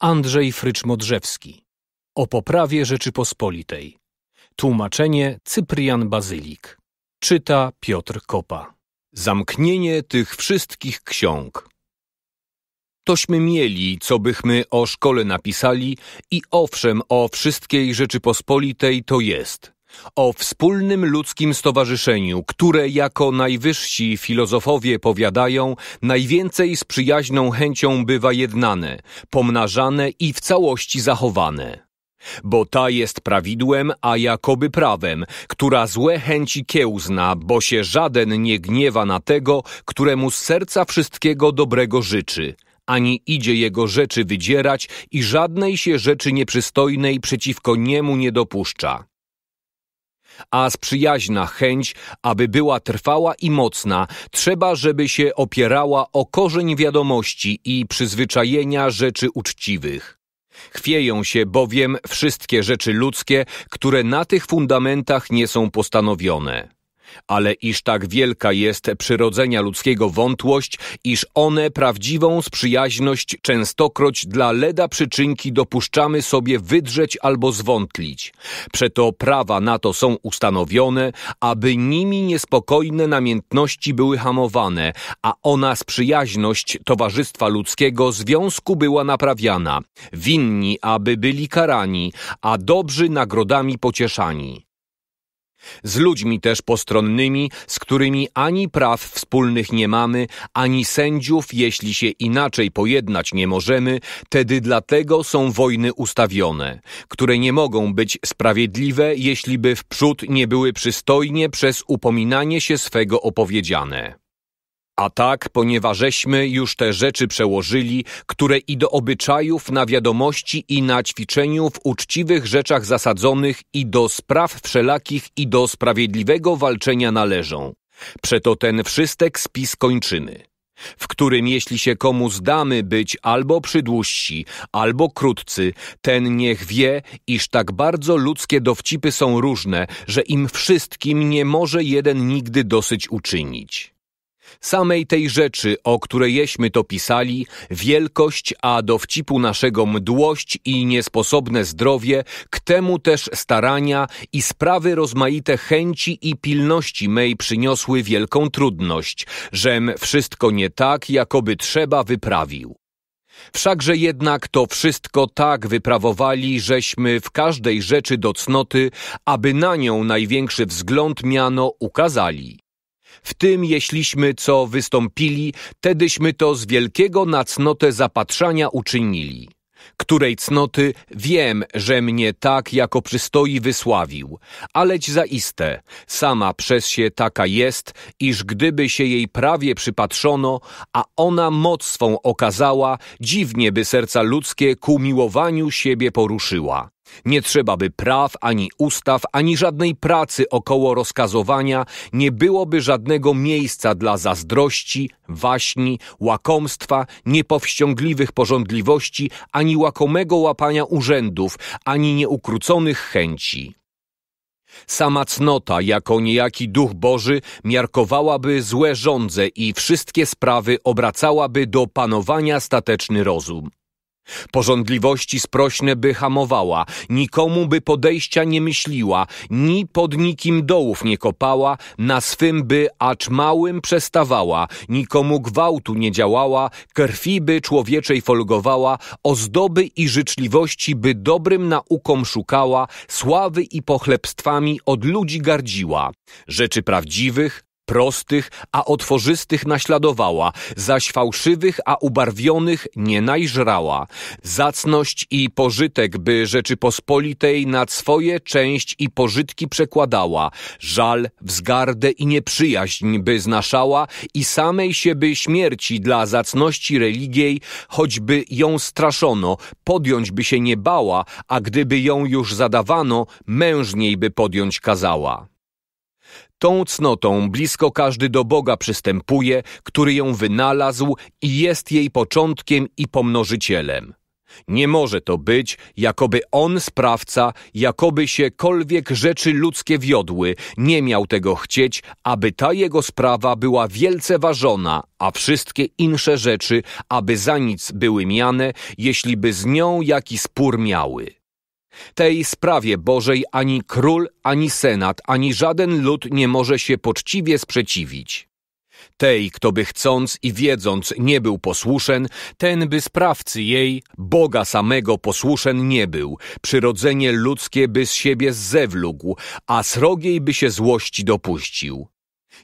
Andrzej Frycz-Modrzewski o poprawie Rzeczypospolitej. Tłumaczenie Cyprian Bazylik. Czyta Piotr Kopa. Zamknienie tych wszystkich ksiąg. Tośmy mieli, co bychmy o szkole napisali i owszem o wszystkiej Rzeczypospolitej to jest o wspólnym ludzkim stowarzyszeniu, które jako najwyżsi filozofowie powiadają, najwięcej z przyjaźną chęcią bywa jednane, pomnażane i w całości zachowane. Bo ta jest prawidłem, a jakoby prawem, która złe chęci kiełzna, bo się żaden nie gniewa na tego, któremu z serca wszystkiego dobrego życzy, ani idzie jego rzeczy wydzierać i żadnej się rzeczy nieprzystojnej przeciwko niemu nie dopuszcza a sprzyjaźna chęć, aby była trwała i mocna, trzeba, żeby się opierała o korzeń wiadomości i przyzwyczajenia rzeczy uczciwych. Chwieją się bowiem wszystkie rzeczy ludzkie, które na tych fundamentach nie są postanowione ale iż tak wielka jest przyrodzenia ludzkiego wątłość, iż one prawdziwą sprzyjaźność częstokroć dla leda przyczynki dopuszczamy sobie wydrzeć albo zwątlić. Przeto prawa na to są ustanowione, aby nimi niespokojne namiętności były hamowane, a ona sprzyjaźność towarzystwa ludzkiego związku była naprawiana, winni, aby byli karani, a dobrzy nagrodami pocieszani. Z ludźmi też postronnymi, z którymi ani praw wspólnych nie mamy, ani sędziów, jeśli się inaczej pojednać nie możemy, tedy dlatego są wojny ustawione, które nie mogą być sprawiedliwe, jeśli by wprzód nie były przystojnie przez upominanie się swego opowiedziane. A tak, ponieważeśmy już te rzeczy przełożyli, które i do obyczajów, na wiadomości i na ćwiczeniu w uczciwych rzeczach zasadzonych i do spraw wszelakich i do sprawiedliwego walczenia należą. Przeto ten wszystek spis kończyny, w którym jeśli się komu zdamy być albo przydłużsi, albo krótcy, ten niech wie, iż tak bardzo ludzkie dowcipy są różne, że im wszystkim nie może jeden nigdy dosyć uczynić. Samej tej rzeczy, o którejśmy to pisali, wielkość, a do naszego mdłość i niesposobne zdrowie, k temu też starania i sprawy rozmaite chęci i pilności mej przyniosły wielką trudność, żem wszystko nie tak, jakoby trzeba wyprawił. Wszakże jednak to wszystko tak wyprawowali, żeśmy w każdej rzeczy do cnoty, aby na nią największy wzgląd miano ukazali w tym jeśliśmy co wystąpili, tedyśmy to z wielkiego na cnotę zapatrzania uczynili której cnoty wiem, że mnie tak jako przystoi wysławił, aleć zaiste, sama przez się taka jest, iż gdyby się jej prawie przypatrzono, a ona moc swą okazała, dziwnie by serca ludzkie ku miłowaniu siebie poruszyła. Nie trzeba by praw, ani ustaw, ani żadnej pracy około rozkazowania, nie byłoby żadnego miejsca dla zazdrości, waśni, łakomstwa, niepowściągliwych pożądliwości, ani łakomego łapania urzędów, ani nieukróconych chęci. Sama cnota, jako niejaki duch Boży, miarkowałaby złe żądze i wszystkie sprawy obracałaby do panowania stateczny rozum. Porządliwości sprośne by hamowała, nikomu by podejścia nie myśliła, ni pod nikim dołów nie kopała, na swym by acz małym przestawała, nikomu gwałtu nie działała, krwi by człowieczej folgowała, ozdoby i życzliwości by dobrym naukom szukała, sławy i pochlebstwami od ludzi gardziła. Rzeczy prawdziwych, prostych, a otworzystych naśladowała, zaś fałszywych, a ubarwionych nie najżrała. Zacność i pożytek by Rzeczypospolitej nad swoje część i pożytki przekładała, żal, wzgardę i nieprzyjaźń by znaszała i samej się by śmierci dla zacności religiej, choćby ją straszono, podjąć by się nie bała, a gdyby ją już zadawano, mężniej by podjąć kazała. Tą cnotą blisko każdy do Boga przystępuje, który ją wynalazł i jest jej początkiem i pomnożycielem. Nie może to być, jakoby on sprawca, jakoby się kolwiek rzeczy ludzkie wiodły, nie miał tego chcieć, aby ta jego sprawa była wielce ważona, a wszystkie insze rzeczy, aby za nic były miane, jeśli by z nią jaki spór miały. Tej sprawie Bożej ani król, ani senat, ani żaden lud nie może się poczciwie sprzeciwić. Tej, kto by chcąc i wiedząc nie był posłuszen, ten by sprawcy jej, Boga samego posłuszen nie był, przyrodzenie ludzkie by z siebie zewlógł, a srogiej by się złości dopuścił.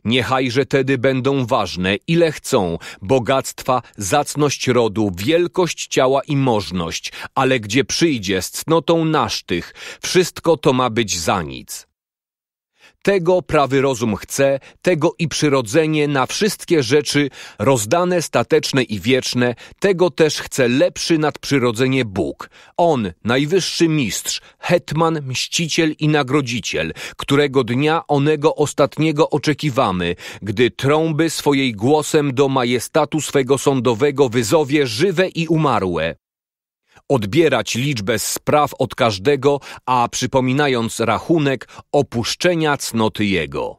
Niechajże tedy będą ważne, ile chcą, bogactwa, zacność rodu, wielkość ciała i możność, ale gdzie przyjdzie z cnotą nasztych, wszystko to ma być za nic. Tego prawy rozum chce, tego i przyrodzenie na wszystkie rzeczy rozdane, stateczne i wieczne, tego też chce lepszy nad przyrodzenie Bóg. On, najwyższy mistrz, hetman, mściciel i nagrodziciel, którego dnia onego ostatniego oczekiwamy, gdy trąby swojej głosem do majestatu swego sądowego wyzowie żywe i umarłe odbierać liczbę spraw od każdego, a przypominając rachunek opuszczenia cnoty jego.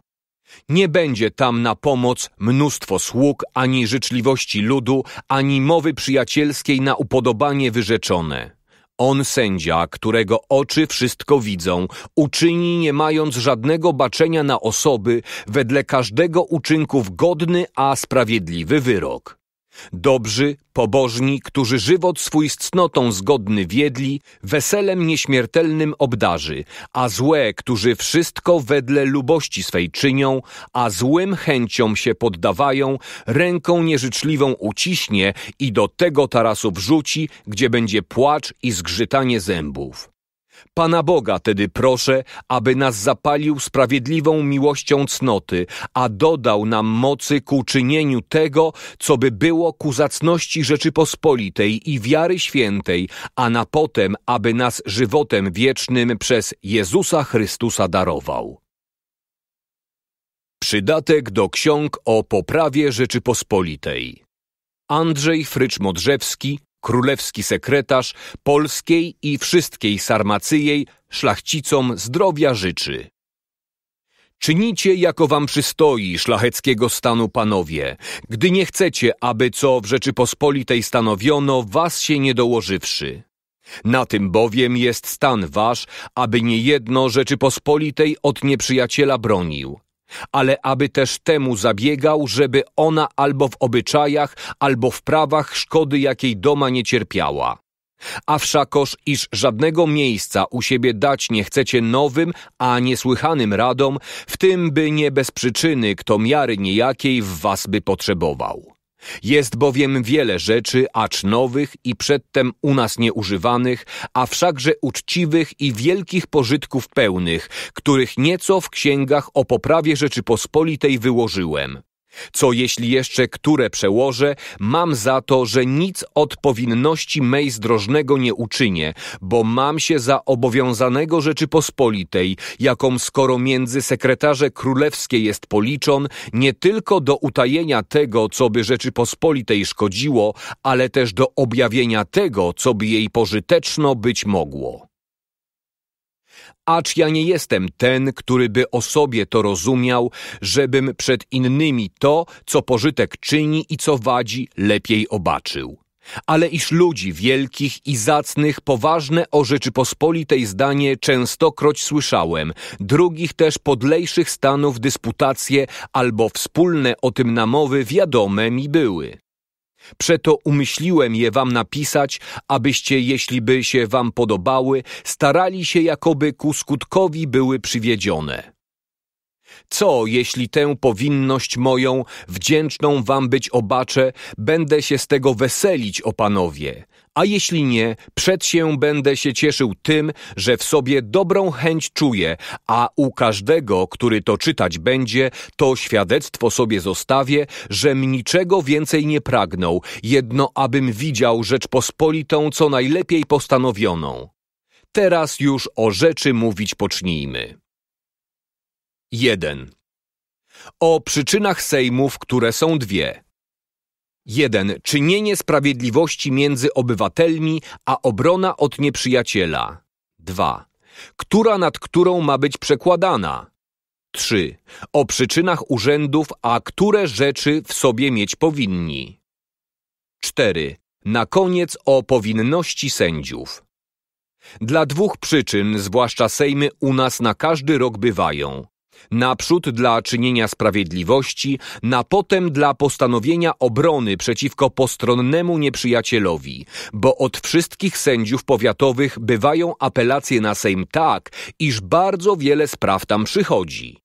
Nie będzie tam na pomoc mnóstwo sług, ani życzliwości ludu, ani mowy przyjacielskiej na upodobanie wyrzeczone. On sędzia, którego oczy wszystko widzą, uczyni nie mając żadnego baczenia na osoby, wedle każdego uczynków godny, a sprawiedliwy wyrok. Dobrzy, pobożni, którzy żywot swój z cnotą zgodny wiedli, weselem nieśmiertelnym obdarzy, a złe, którzy wszystko wedle lubości swej czynią, a złym chęciom się poddawają, ręką nieżyczliwą uciśnie i do tego tarasu wrzuci, gdzie będzie płacz i zgrzytanie zębów. Pana Boga tedy proszę, aby nas zapalił sprawiedliwą miłością cnoty, a dodał nam mocy ku czynieniu tego, co by było ku zacności Rzeczypospolitej i wiary świętej, a na potem, aby nas żywotem wiecznym przez Jezusa Chrystusa darował. Przydatek do ksiąg o poprawie Rzeczypospolitej Andrzej Frycz Modrzewski królewski sekretarz polskiej i wszystkiej Sarmacyjej szlachcicom zdrowia życzy. Czynicie, jako wam przystoi szlacheckiego stanu panowie, gdy nie chcecie, aby co w Rzeczypospolitej stanowiono, was się nie dołożywszy. Na tym bowiem jest stan wasz, aby niejedno Rzeczypospolitej od nieprzyjaciela bronił, ale aby też temu zabiegał, żeby ona albo w obyczajach, albo w prawach szkody jakiej doma nie cierpiała. A wszakoż, iż żadnego miejsca u siebie dać nie chcecie nowym, a niesłychanym radom, w tym by nie bez przyczyny kto miary niejakiej w was by potrzebował. Jest bowiem wiele rzeczy, acz nowych i przedtem u nas nieużywanych, a wszakże uczciwych i wielkich pożytków pełnych, których nieco w księgach o poprawie Rzeczypospolitej wyłożyłem. Co jeśli jeszcze które przełożę, mam za to, że nic od powinności mej zdrożnego nie uczynię, bo mam się za obowiązanego Rzeczypospolitej, jaką skoro między sekretarze królewskie jest policzon, nie tylko do utajenia tego, co by Rzeczypospolitej szkodziło, ale też do objawienia tego, co by jej pożyteczno być mogło. Acz ja nie jestem ten, który by o sobie to rozumiał, żebym przed innymi to, co pożytek czyni i co wadzi, lepiej obaczył. Ale iż ludzi wielkich i zacnych poważne o Rzeczypospolitej zdanie częstokroć słyszałem, drugich też podlejszych stanów dysputacje albo wspólne o tym namowy wiadome mi były. Przeto umyśliłem je wam napisać, abyście, jeśli by się wam podobały, starali się, jakoby ku skutkowi były przywiedzione. Co, jeśli tę powinność moją, wdzięczną wam być obaczę, będę się z tego weselić, o panowie, a jeśli nie, przed się będę się cieszył tym, że w sobie dobrą chęć czuję, a u każdego, który to czytać będzie, to świadectwo sobie zostawię, żem niczego więcej nie pragnął, jedno abym widział Rzeczpospolitą co najlepiej postanowioną. Teraz już o rzeczy mówić pocznijmy. 1. O przyczynach sejmów, które są dwie – 1. Czynienie sprawiedliwości między obywatelmi, a obrona od nieprzyjaciela. 2. Która nad którą ma być przekładana. 3. O przyczynach urzędów, a które rzeczy w sobie mieć powinni. 4. Na koniec o powinności sędziów. Dla dwóch przyczyn, zwłaszcza sejmy u nas na każdy rok bywają. Naprzód dla czynienia sprawiedliwości, na potem dla postanowienia obrony przeciwko postronnemu nieprzyjacielowi, bo od wszystkich sędziów powiatowych bywają apelacje na Sejm tak, iż bardzo wiele spraw tam przychodzi.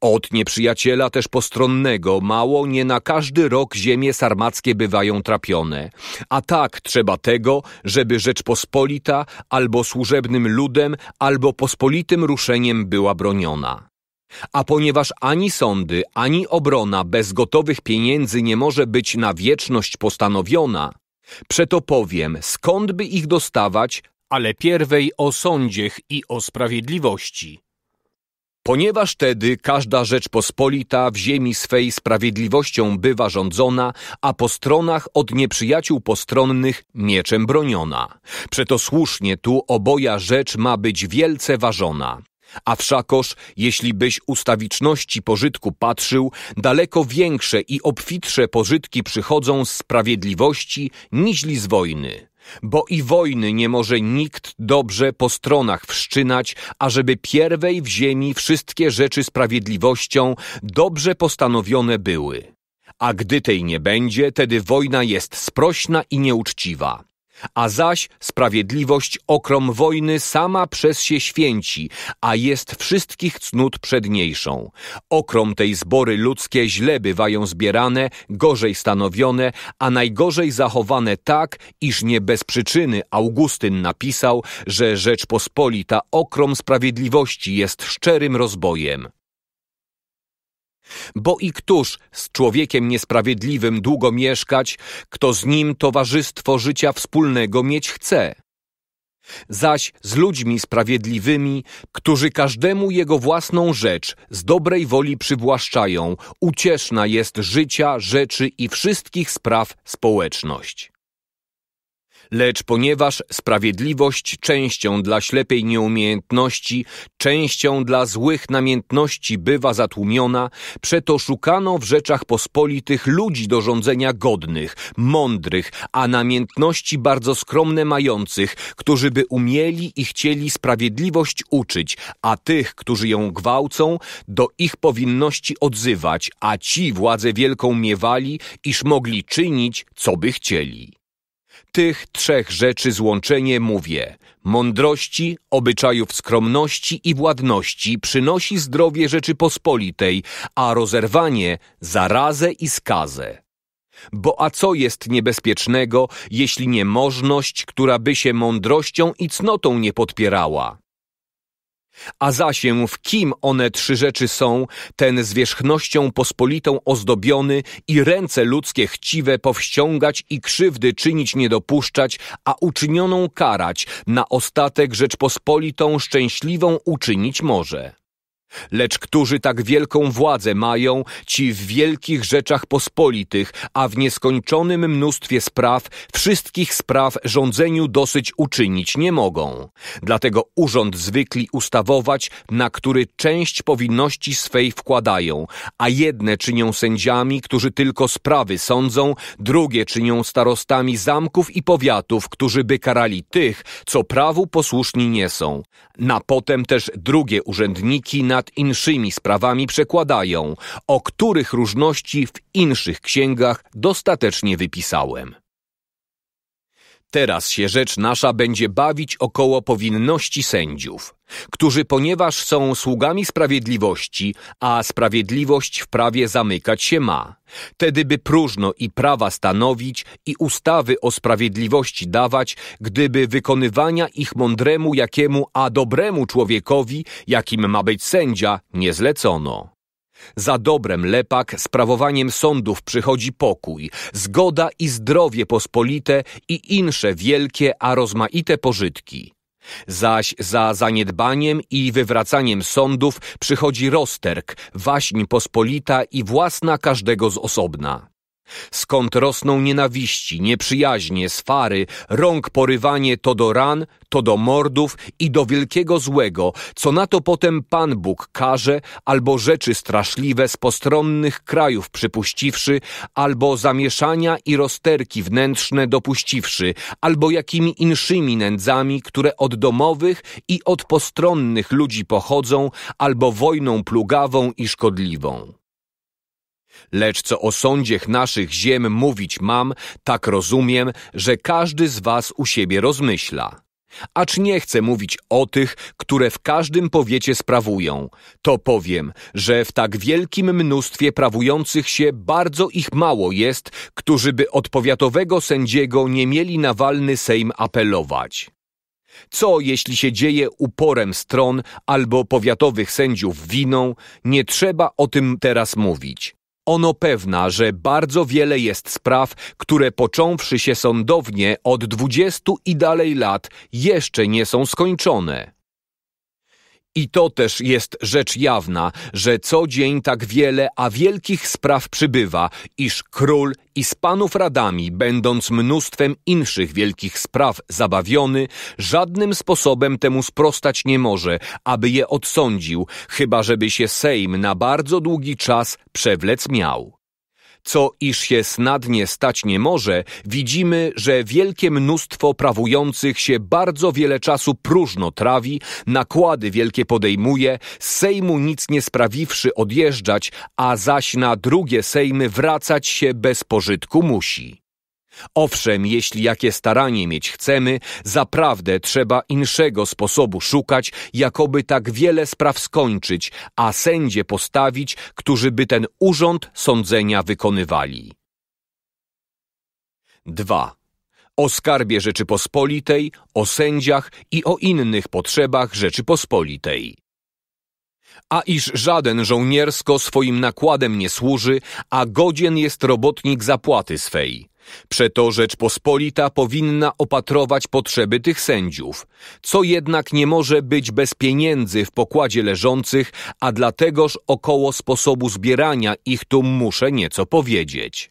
Od nieprzyjaciela też postronnego mało nie na każdy rok ziemie sarmackie bywają trapione. A tak trzeba tego, żeby Rzeczpospolita albo służebnym ludem, albo pospolitym ruszeniem była broniona. A ponieważ ani sądy, ani obrona bez gotowych pieniędzy nie może być na wieczność postanowiona, przeto powiem, skąd by ich dostawać, ale pierwej o sądziech i o sprawiedliwości. Ponieważ tedy każda rzecz pospolita w ziemi swej sprawiedliwością bywa rządzona, a po stronach od nieprzyjaciół postronnych mieczem broniona. Przeto słusznie tu oboja rzecz ma być wielce ważona, a wszakoż, jeśli byś ustawiczności pożytku patrzył, daleko większe i obfitsze pożytki przychodzą z sprawiedliwości niźli z wojny. Bo i wojny nie może nikt dobrze po stronach wszczynać, ażeby pierwej w ziemi wszystkie rzeczy sprawiedliwością dobrze postanowione były. A gdy tej nie będzie, tedy wojna jest sprośna i nieuczciwa a zaś sprawiedliwość okrom wojny sama przez się święci, a jest wszystkich cnót przedniejszą. Okrom tej zbory ludzkie źle bywają zbierane, gorzej stanowione, a najgorzej zachowane tak, iż nie bez przyczyny Augustyn napisał, że Rzeczpospolita okrom sprawiedliwości jest szczerym rozbojem. Bo i któż z człowiekiem niesprawiedliwym długo mieszkać, kto z nim towarzystwo życia wspólnego mieć chce? Zaś z ludźmi sprawiedliwymi, którzy każdemu jego własną rzecz z dobrej woli przywłaszczają, ucieszna jest życia, rzeczy i wszystkich spraw społeczność. Lecz ponieważ sprawiedliwość częścią dla ślepej nieumiejętności, częścią dla złych namiętności bywa zatłumiona, przeto szukano w rzeczach pospolitych ludzi do rządzenia godnych, mądrych, a namiętności bardzo skromne mających, którzy by umieli i chcieli sprawiedliwość uczyć, a tych, którzy ją gwałcą, do ich powinności odzywać, a ci władzę wielką miewali, iż mogli czynić, co by chcieli tych trzech rzeczy złączenie mówię. Mądrości, obyczajów skromności i władności przynosi zdrowie Rzeczypospolitej, a rozerwanie zarazę i skazę. Bo a co jest niebezpiecznego, jeśli nie możność, która by się mądrością i cnotą nie podpierała? A zasię w kim one trzy rzeczy są, ten zwierzchnością pospolitą ozdobiony i ręce ludzkie chciwe powściągać i krzywdy czynić nie dopuszczać, a uczynioną karać, na ostatek rzecz pospolitą szczęśliwą uczynić może. Lecz którzy tak wielką władzę mają, ci w wielkich rzeczach pospolitych, a w nieskończonym mnóstwie spraw, wszystkich spraw rządzeniu dosyć uczynić nie mogą. Dlatego urząd zwykli ustawować, na który część powinności swej wkładają, a jedne czynią sędziami, którzy tylko sprawy sądzą, drugie czynią starostami zamków i powiatów, którzy by karali tych, co prawu posłuszni nie są, na potem też drugie urzędniki nad inszymi sprawami przekładają, o których różności w inszych księgach dostatecznie wypisałem. Teraz się rzecz nasza będzie bawić około powinności sędziów, którzy ponieważ są sługami sprawiedliwości, a sprawiedliwość w prawie zamykać się ma, tedy by próżno i prawa stanowić i ustawy o sprawiedliwości dawać, gdyby wykonywania ich mądremu jakiemu a dobremu człowiekowi, jakim ma być sędzia, nie zlecono. Za dobrem lepak sprawowaniem sądów przychodzi pokój, zgoda i zdrowie pospolite i insze wielkie, a rozmaite pożytki. Zaś za zaniedbaniem i wywracaniem sądów przychodzi rozterk, waśń pospolita i własna każdego z osobna. Skąd rosną nienawiści, nieprzyjaźnie, swary, rąk porywanie to do ran, to do mordów i do wielkiego złego, co na to potem Pan Bóg każe, albo rzeczy straszliwe z postronnych krajów przypuściwszy, albo zamieszania i rozterki wnętrzne dopuściwszy, albo jakimi inszymi nędzami, które od domowych i od postronnych ludzi pochodzą, albo wojną plugawą i szkodliwą. Lecz co o sądziech naszych ziem mówić mam, tak rozumiem, że każdy z was u siebie rozmyśla. Acz nie chcę mówić o tych, które w każdym powiecie sprawują, to powiem, że w tak wielkim mnóstwie prawujących się bardzo ich mało jest, którzy by od powiatowego sędziego nie mieli na walny sejm apelować. Co jeśli się dzieje uporem stron albo powiatowych sędziów winą, nie trzeba o tym teraz mówić ono pewna, że bardzo wiele jest spraw, które począwszy się sądownie od dwudziestu i dalej lat jeszcze nie są skończone. I to też jest rzecz jawna, że co dzień tak wiele, a wielkich spraw przybywa, iż król i z panów radami, będąc mnóstwem inszych wielkich spraw zabawiony, żadnym sposobem temu sprostać nie może, aby je odsądził, chyba żeby się Sejm na bardzo długi czas przewlec miał co iż się snadnie stać nie może, widzimy, że wielkie mnóstwo prawujących się bardzo wiele czasu próżno trawi, nakłady wielkie podejmuje, z Sejmu nic nie sprawiwszy odjeżdżać, a zaś na drugie Sejmy wracać się bez pożytku musi. Owszem, jeśli jakie staranie mieć chcemy, zaprawdę trzeba inszego sposobu szukać, jakoby tak wiele spraw skończyć, a sędzie postawić, którzy by ten urząd sądzenia wykonywali. 2. O skarbie Rzeczypospolitej, o sędziach i o innych potrzebach Rzeczypospolitej a iż żaden żołniersko swoim nakładem nie służy, a godzien jest robotnik zapłaty swej. Przeto Rzeczpospolita powinna opatrować potrzeby tych sędziów, co jednak nie może być bez pieniędzy w pokładzie leżących, a dlategoż około sposobu zbierania ich tu muszę nieco powiedzieć.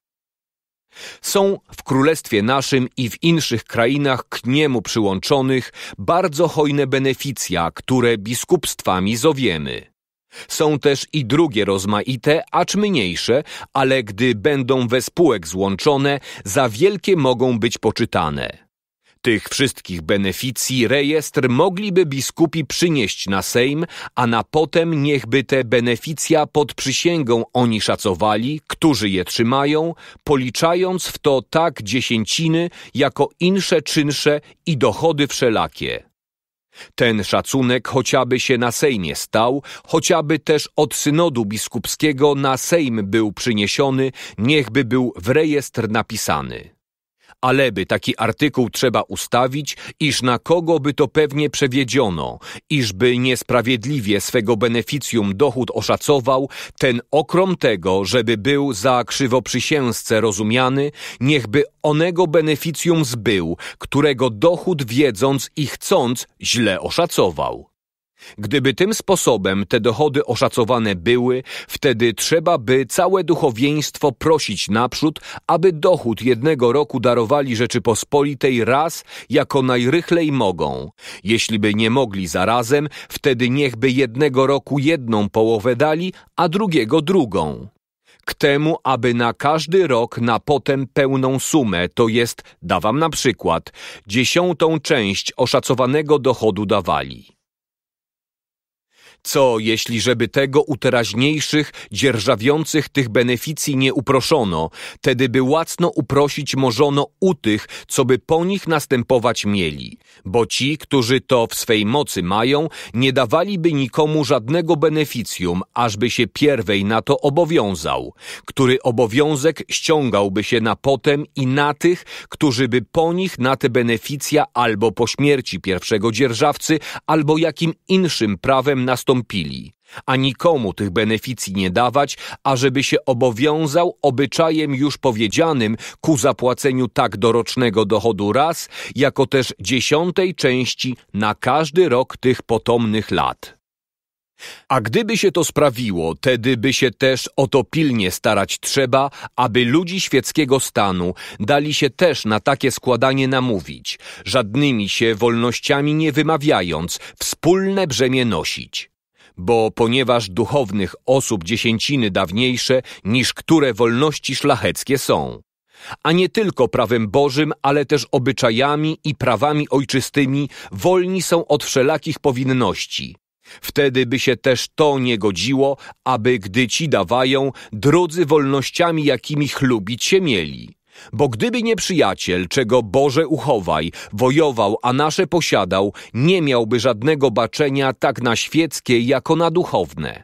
Są w królestwie naszym i w inszych krainach k niemu przyłączonych bardzo hojne beneficja, które biskupstwami zowiemy. Są też i drugie rozmaite, acz mniejsze, ale gdy będą we spółek złączone, za wielkie mogą być poczytane. Tych wszystkich beneficji rejestr mogliby biskupi przynieść na Sejm, a na potem niechby te beneficja pod przysięgą oni szacowali, którzy je trzymają, policzając w to tak dziesięciny jako insze czynsze i dochody wszelakie. Ten szacunek choćby się na Sejmie stał, chociażby też od synodu biskupskiego na Sejm był przyniesiony, niechby był w rejestr napisany. Aleby taki artykuł trzeba ustawić, iż na kogo by to pewnie przewiedziono, iżby niesprawiedliwie swego beneficjum dochód oszacował, ten okrom tego, żeby był za krzywoprzysiężce rozumiany, niechby onego beneficjum zbył, którego dochód wiedząc i chcąc źle oszacował. Gdyby tym sposobem te dochody oszacowane były, wtedy trzeba by całe duchowieństwo prosić naprzód, aby dochód jednego roku darowali Rzeczypospolitej raz jako najrychlej mogą. Jeśli by nie mogli zarazem, wtedy niechby jednego roku jedną połowę dali, a drugiego drugą k temu, aby na każdy rok na potem pełną sumę, to jest, dawam na przykład, dziesiątą część oszacowanego dochodu dawali. Co, jeśli żeby tego u teraźniejszych, dzierżawiących tych beneficji nie uproszono, tedy by łacno uprosić możono u tych, co by po nich następować mieli? Bo ci, którzy to w swej mocy mają, nie dawaliby nikomu żadnego beneficjum, ażby się pierwej na to obowiązał, który obowiązek ściągałby się na potem i na tych, którzy by po nich na te beneficja albo po śmierci pierwszego dzierżawcy, albo jakim inszym prawem nastąpiły, ustąpili, a nikomu tych beneficji nie dawać, ażeby się obowiązał obyczajem już powiedzianym ku zapłaceniu tak dorocznego dochodu raz, jako też dziesiątej części na każdy rok tych potomnych lat. A gdyby się to sprawiło, tedy by się też o to pilnie starać trzeba, aby ludzi świeckiego stanu dali się też na takie składanie namówić, żadnymi się wolnościami nie wymawiając, wspólne brzemię nosić bo ponieważ duchownych osób dziesięciny dawniejsze niż które wolności szlacheckie są, a nie tylko prawem Bożym, ale też obyczajami i prawami ojczystymi wolni są od wszelakich powinności. Wtedy by się też to nie godziło, aby gdy ci dawają, drudzy wolnościami jakimi chlubić się mieli. Bo gdyby nie przyjaciel, czego Boże uchowaj, wojował, a nasze posiadał, nie miałby żadnego baczenia tak na świeckie, jako na duchowne.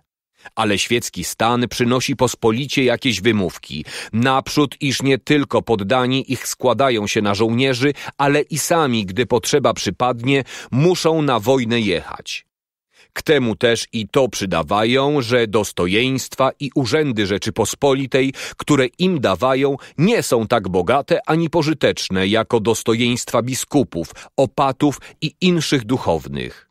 Ale świecki stan przynosi pospolicie jakieś wymówki. Naprzód, iż nie tylko poddani ich składają się na żołnierzy, ale i sami, gdy potrzeba przypadnie, muszą na wojnę jechać. K temu też i to przydawają, że dostojeństwa i urzędy Rzeczypospolitej, które im dawają, nie są tak bogate ani pożyteczne jako dostojeństwa biskupów, opatów i inszych duchownych.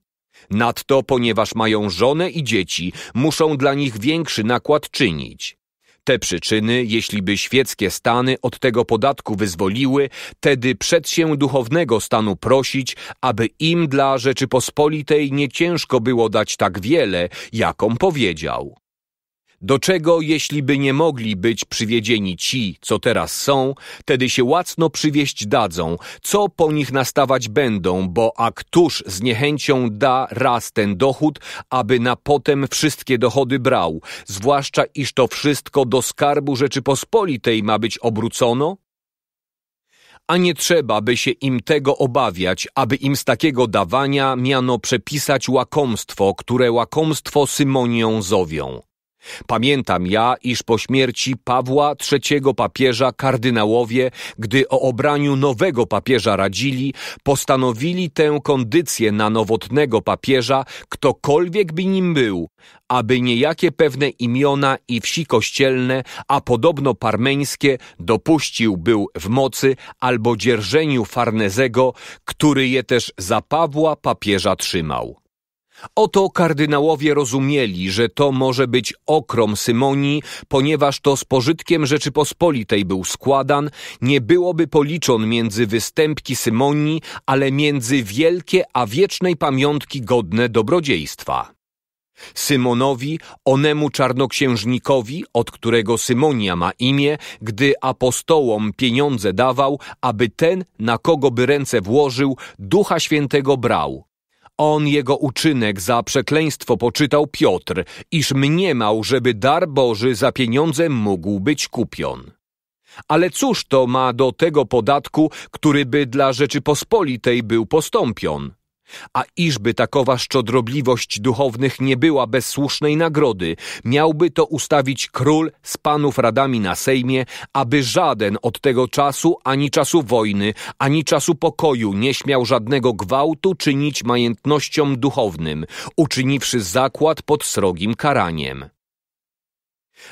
Nadto, ponieważ mają żonę i dzieci, muszą dla nich większy nakład czynić. Te przyczyny, jeśli by świeckie stany od tego podatku wyzwoliły, tedy przed się duchownego stanu prosić, aby im dla Rzeczypospolitej nie ciężko było dać tak wiele, jaką powiedział. Do czego, jeśli by nie mogli być przywiedzieni ci, co teraz są, tedy się łacno przywieść dadzą, co po nich nastawać będą, bo a któż z niechęcią da raz ten dochód, aby na potem wszystkie dochody brał, zwłaszcza iż to wszystko do skarbu Rzeczypospolitej ma być obrócono? a nie trzeba by się im tego obawiać, aby im z takiego dawania miano przepisać łakomstwo, które łakomstwo Symonią zowią. Pamiętam ja, iż po śmierci Pawła III papieża kardynałowie, gdy o obraniu nowego papieża radzili, postanowili tę kondycję na nowotnego papieża, ktokolwiek by nim był, aby niejakie pewne imiona i wsi kościelne, a podobno parmeńskie, dopuścił był w mocy albo dzierżeniu Farnezego, który je też za Pawła papieża trzymał. Oto kardynałowie rozumieli, że to może być okrom Symonii, ponieważ to z pożytkiem Rzeczypospolitej był składan, nie byłoby policzon między występki Symonii, ale między wielkie a wiecznej pamiątki godne dobrodziejstwa. Symonowi, onemu czarnoksiężnikowi, od którego Symonia ma imię, gdy apostołom pieniądze dawał, aby ten, na kogo by ręce włożył, Ducha Świętego brał, on jego uczynek za przekleństwo poczytał Piotr, iż mniemał, żeby dar Boży za pieniądze mógł być kupion. Ale cóż to ma do tego podatku, któryby dla Rzeczypospolitej był postąpion? A iżby takowa szczodrobliwość duchownych nie była bez słusznej nagrody, miałby to ustawić król z panów radami na Sejmie, aby żaden od tego czasu, ani czasu wojny, ani czasu pokoju nie śmiał żadnego gwałtu czynić majątnościom duchownym, uczyniwszy zakład pod srogim karaniem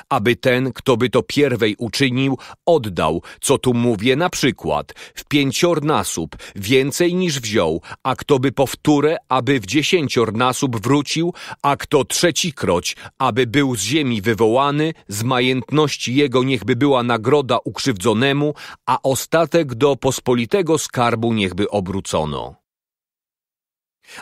aby ten, kto by to pierwej uczynił, oddał, co tu mówię na przykład, w pięciornasób więcej niż wziął, a kto by powtórę, aby w dziesięciornasób wrócił, a kto trzecikroć, aby był z ziemi wywołany, z majętności jego niechby była nagroda ukrzywdzonemu, a ostatek do pospolitego skarbu niechby obrócono.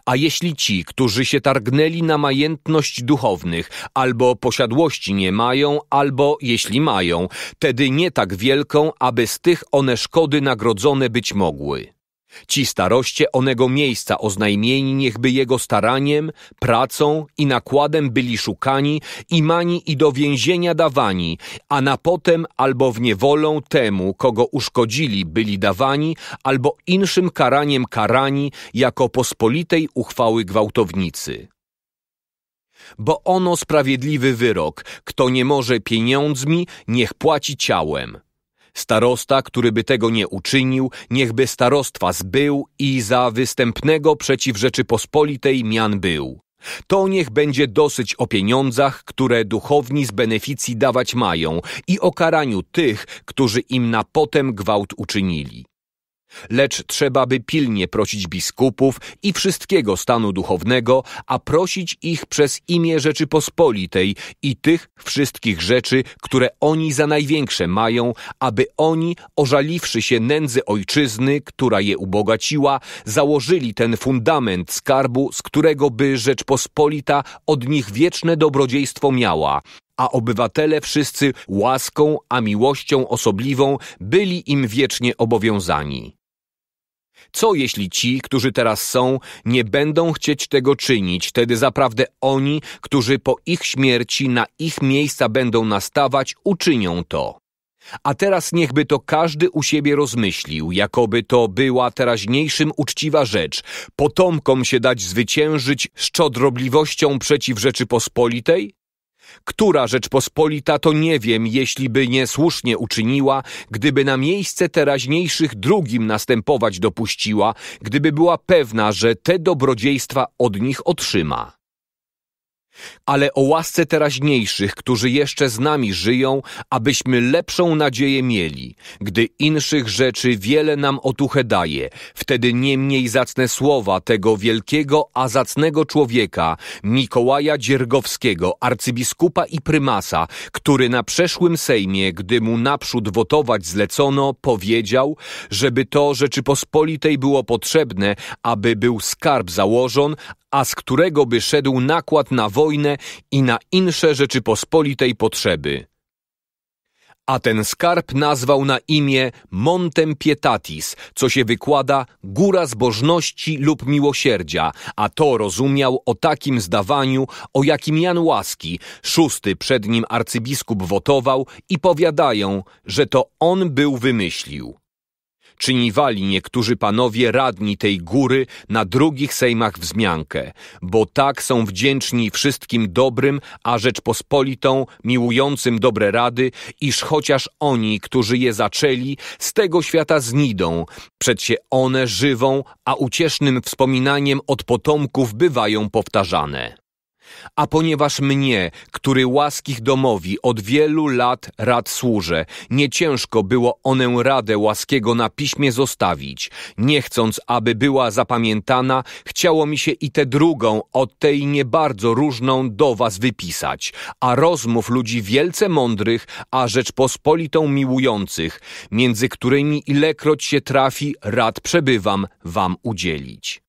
A jeśli ci, którzy się targnęli na majętność duchownych, albo posiadłości nie mają, albo jeśli mają, tedy nie tak wielką, aby z tych one szkody nagrodzone być mogły. Ci staroście onego miejsca oznajmieni niechby jego staraniem, pracą i nakładem byli szukani, i mani i do więzienia dawani, a na potem albo w niewolą temu, kogo uszkodzili, byli dawani, albo inszym karaniem karani, jako pospolitej uchwały gwałtownicy bo ono sprawiedliwy wyrok. Kto nie może pieniądzmi, niech płaci ciałem. Starosta, który by tego nie uczynił, niechby starostwa zbył i za występnego przeciw Rzeczypospolitej mian był. To niech będzie dosyć o pieniądzach, które duchowni z beneficji dawać mają i o karaniu tych, którzy im na potem gwałt uczynili. Lecz trzeba by pilnie prosić biskupów i wszystkiego stanu duchownego, a prosić ich przez imię Rzeczypospolitej i tych wszystkich rzeczy, które oni za największe mają, aby oni, ożaliwszy się nędzy ojczyzny, która je ubogaciła, założyli ten fundament skarbu, z którego by Rzeczpospolita od nich wieczne dobrodziejstwo miała, a obywatele wszyscy łaską, a miłością osobliwą byli im wiecznie obowiązani. Co jeśli ci, którzy teraz są, nie będą chcieć tego czynić? Wtedy zaprawdę oni, którzy po ich śmierci na ich miejsca będą nastawać, uczynią to. A teraz niechby to każdy u siebie rozmyślił, jakoby to była teraźniejszym uczciwa rzecz, potomkom się dać zwyciężyć szczodrobliwością przeciw Rzeczypospolitej? Która Rzeczpospolita to nie wiem, jeśli by niesłusznie uczyniła, gdyby na miejsce teraźniejszych drugim następować dopuściła, gdyby była pewna, że te dobrodziejstwa od nich otrzyma ale o łasce teraźniejszych, którzy jeszcze z nami żyją, abyśmy lepszą nadzieję mieli, gdy inszych rzeczy wiele nam otuchę daje, wtedy nie mniej zacne słowa tego wielkiego, a zacnego człowieka, Mikołaja Dziergowskiego, arcybiskupa i prymasa, który na przeszłym Sejmie, gdy mu naprzód wotować zlecono, powiedział, żeby to Rzeczypospolitej było potrzebne, aby był skarb założon, a z którego by szedł nakład na wodę wojnę i na insze Rzeczypospolitej potrzeby. A ten skarb nazwał na imię Montem Pietatis, co się wykłada góra zbożności lub miłosierdzia, a to rozumiał o takim zdawaniu, o jakim Jan Łaski, szósty przed nim arcybiskup wotował i powiadają, że to on był wymyślił czyniwali niektórzy panowie radni tej góry na drugich sejmach wzmiankę, bo tak są wdzięczni wszystkim dobrym, a Rzeczpospolitą miłującym dobre rady, iż chociaż oni, którzy je zaczęli, z tego świata znidą, przed się one żywą, a uciesznym wspominaniem od potomków bywają powtarzane. A ponieważ mnie, który łaskich domowi od wielu lat rad służę, nie ciężko było onę radę łaskiego na piśmie zostawić, nie chcąc, aby była zapamiętana, chciało mi się i tę drugą od tej nie bardzo różną do was wypisać, a rozmów ludzi wielce mądrych, a Rzeczpospolitą miłujących, między którymi ilekroć się trafi, rad przebywam wam udzielić.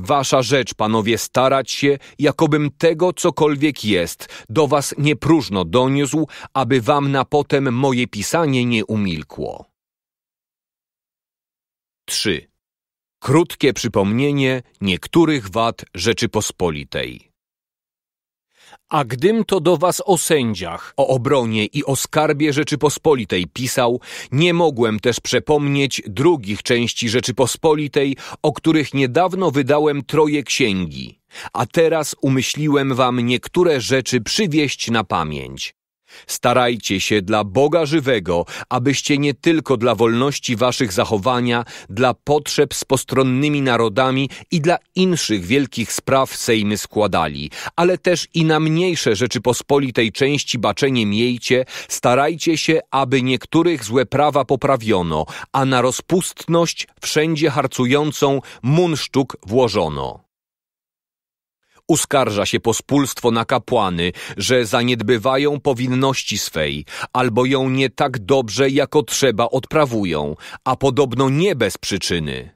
Wasza rzecz, panowie, starać się, jakobym tego, cokolwiek jest, do was nie próżno doniósł, aby wam na potem moje pisanie nie umilkło. 3. Krótkie przypomnienie niektórych wad Rzeczypospolitej. A gdym to do was o sędziach, o obronie i o skarbie Rzeczypospolitej pisał, nie mogłem też przepomnieć drugich części Rzeczypospolitej, o których niedawno wydałem troje księgi. A teraz umyśliłem wam niektóre rzeczy przywieść na pamięć, Starajcie się dla Boga żywego, abyście nie tylko dla wolności waszych zachowania, dla potrzeb z postronnymi narodami i dla inszych wielkich spraw sejmy składali, ale też i na mniejsze Rzeczypospolitej części baczenie miejcie, starajcie się, aby niektórych złe prawa poprawiono, a na rozpustność wszędzie harcującą munszczuk włożono. Uskarża się pospólstwo na kapłany, że zaniedbywają powinności swej, albo ją nie tak dobrze, jako trzeba odprawują, a podobno nie bez przyczyny.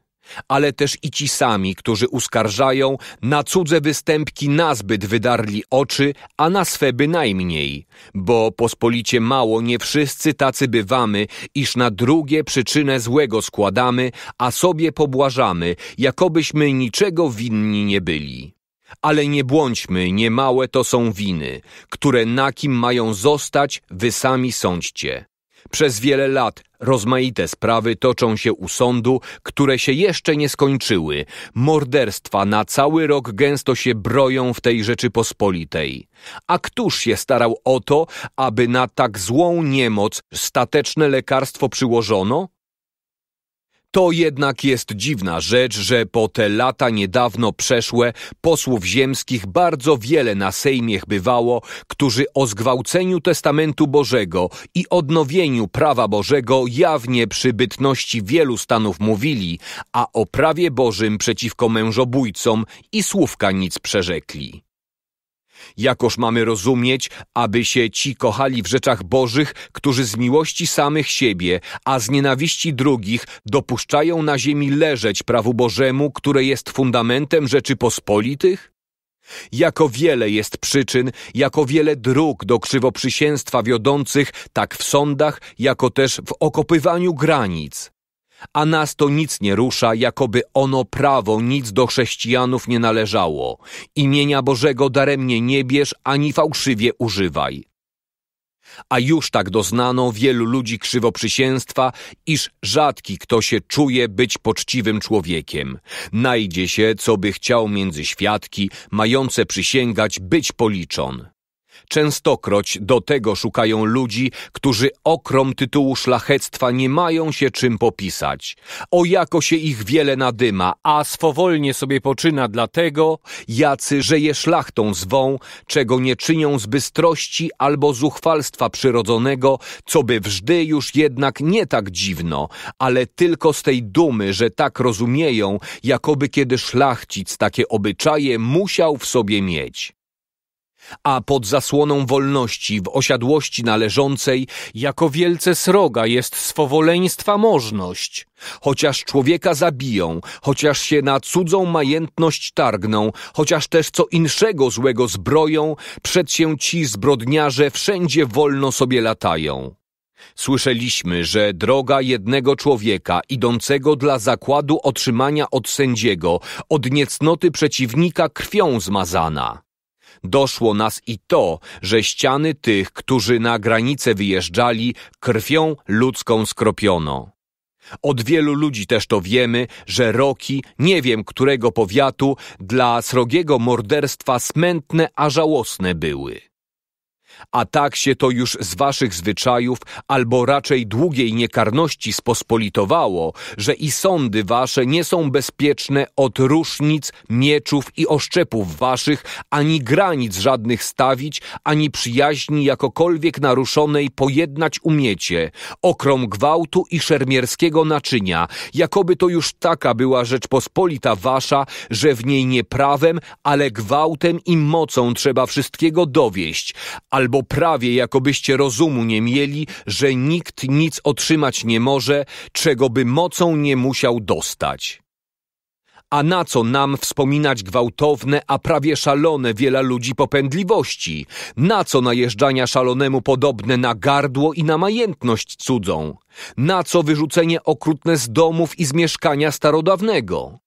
Ale też i ci sami, którzy uskarżają, na cudze występki nazbyt wydarli oczy, a na swe bynajmniej, bo pospolicie mało nie wszyscy tacy bywamy, iż na drugie przyczynę złego składamy, a sobie pobłażamy, jakobyśmy niczego winni nie byli. Ale nie błądźmy, nie małe to są winy, które na kim mają zostać, wy sami sądźcie. Przez wiele lat rozmaite sprawy toczą się u sądu, które się jeszcze nie skończyły. Morderstwa na cały rok gęsto się broją w tej Rzeczypospolitej. A któż się starał o to, aby na tak złą niemoc stateczne lekarstwo przyłożono? To jednak jest dziwna rzecz, że po te lata niedawno przeszłe posłów ziemskich bardzo wiele na Sejmie bywało, którzy o zgwałceniu Testamentu Bożego i odnowieniu prawa Bożego jawnie przy bytności wielu stanów mówili, a o prawie Bożym przeciwko mężobójcom i słówka nic przerzekli. Jakoż mamy rozumieć, aby się ci kochali w rzeczach bożych, którzy z miłości samych siebie, a z nienawiści drugich dopuszczają na ziemi leżeć prawu Bożemu, które jest fundamentem Rzeczypospolitych? Jako wiele jest przyczyn, jako wiele dróg do krzywoprzysięstwa wiodących tak w sądach, jako też w okopywaniu granic a nas to nic nie rusza, jakoby ono prawo nic do chrześcijanów nie należało. Imienia Bożego daremnie nie bierz, ani fałszywie używaj. A już tak doznano wielu ludzi krzywoprzysięstwa, iż rzadki kto się czuje być poczciwym człowiekiem. Najdzie się, co by chciał między świadki, mające przysięgać być policzon. Częstokroć do tego szukają ludzi, którzy okrom tytułu szlachectwa nie mają się czym popisać. O jako się ich wiele nadyma, a swowolnie sobie poczyna dlatego, jacy, że je szlachtą zwą, czego nie czynią z bystrości albo zuchwalstwa przyrodzonego, co by wżdy już jednak nie tak dziwno, ale tylko z tej dumy, że tak rozumieją, jakoby kiedy szlachcic takie obyczaje musiał w sobie mieć a pod zasłoną wolności w osiadłości należącej, jako wielce sroga jest swowoleństwa możność. Chociaż człowieka zabiją, chociaż się na cudzą majętność targną, chociaż też co inszego złego zbroją, przed się ci zbrodniarze wszędzie wolno sobie latają. Słyszeliśmy, że droga jednego człowieka idącego dla zakładu otrzymania od sędziego, od niecnoty przeciwnika krwią zmazana doszło nas i to, że ściany tych, którzy na granicę wyjeżdżali, krwią ludzką skropiono. Od wielu ludzi też to wiemy, że roki, nie wiem którego powiatu, dla srogiego morderstwa smętne a żałosne były a tak się to już z waszych zwyczajów, albo raczej długiej niekarności spospolitowało, że i sądy wasze nie są bezpieczne od różnic, mieczów i oszczepów waszych, ani granic żadnych stawić, ani przyjaźni jakokolwiek naruszonej pojednać umiecie, okrom gwałtu i szermierskiego naczynia, jakoby to już taka była rzecz pospolita wasza, że w niej nie prawem, ale gwałtem i mocą trzeba wszystkiego dowieść, albo albo prawie jakobyście rozumu nie mieli, że nikt nic otrzymać nie może, czego by mocą nie musiał dostać. A na co nam wspominać gwałtowne, a prawie szalone wiele ludzi popędliwości? Na co najeżdżania szalonemu podobne na gardło i na majętność cudzą? Na co wyrzucenie okrutne z domów i z mieszkania starodawnego?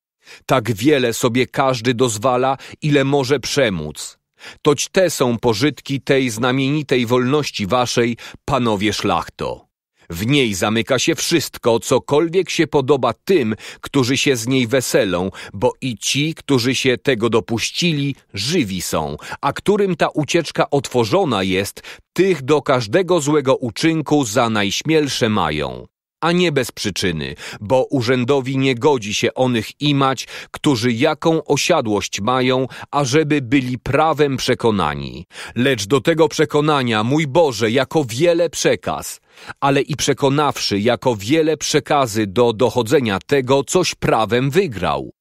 Tak wiele sobie każdy dozwala, ile może przemóc. Toć te są pożytki tej znamienitej wolności waszej, panowie szlachto. W niej zamyka się wszystko, cokolwiek się podoba tym, którzy się z niej weselą, bo i ci, którzy się tego dopuścili, żywi są, a którym ta ucieczka otworzona jest, tych do każdego złego uczynku za najśmielsze mają a nie bez przyczyny, bo urzędowi nie godzi się onych imać, którzy jaką osiadłość mają, ażeby byli prawem przekonani. Lecz do tego przekonania, mój Boże, jako wiele przekaz, ale i przekonawszy jako wiele przekazy do dochodzenia tego, coś prawem wygrał.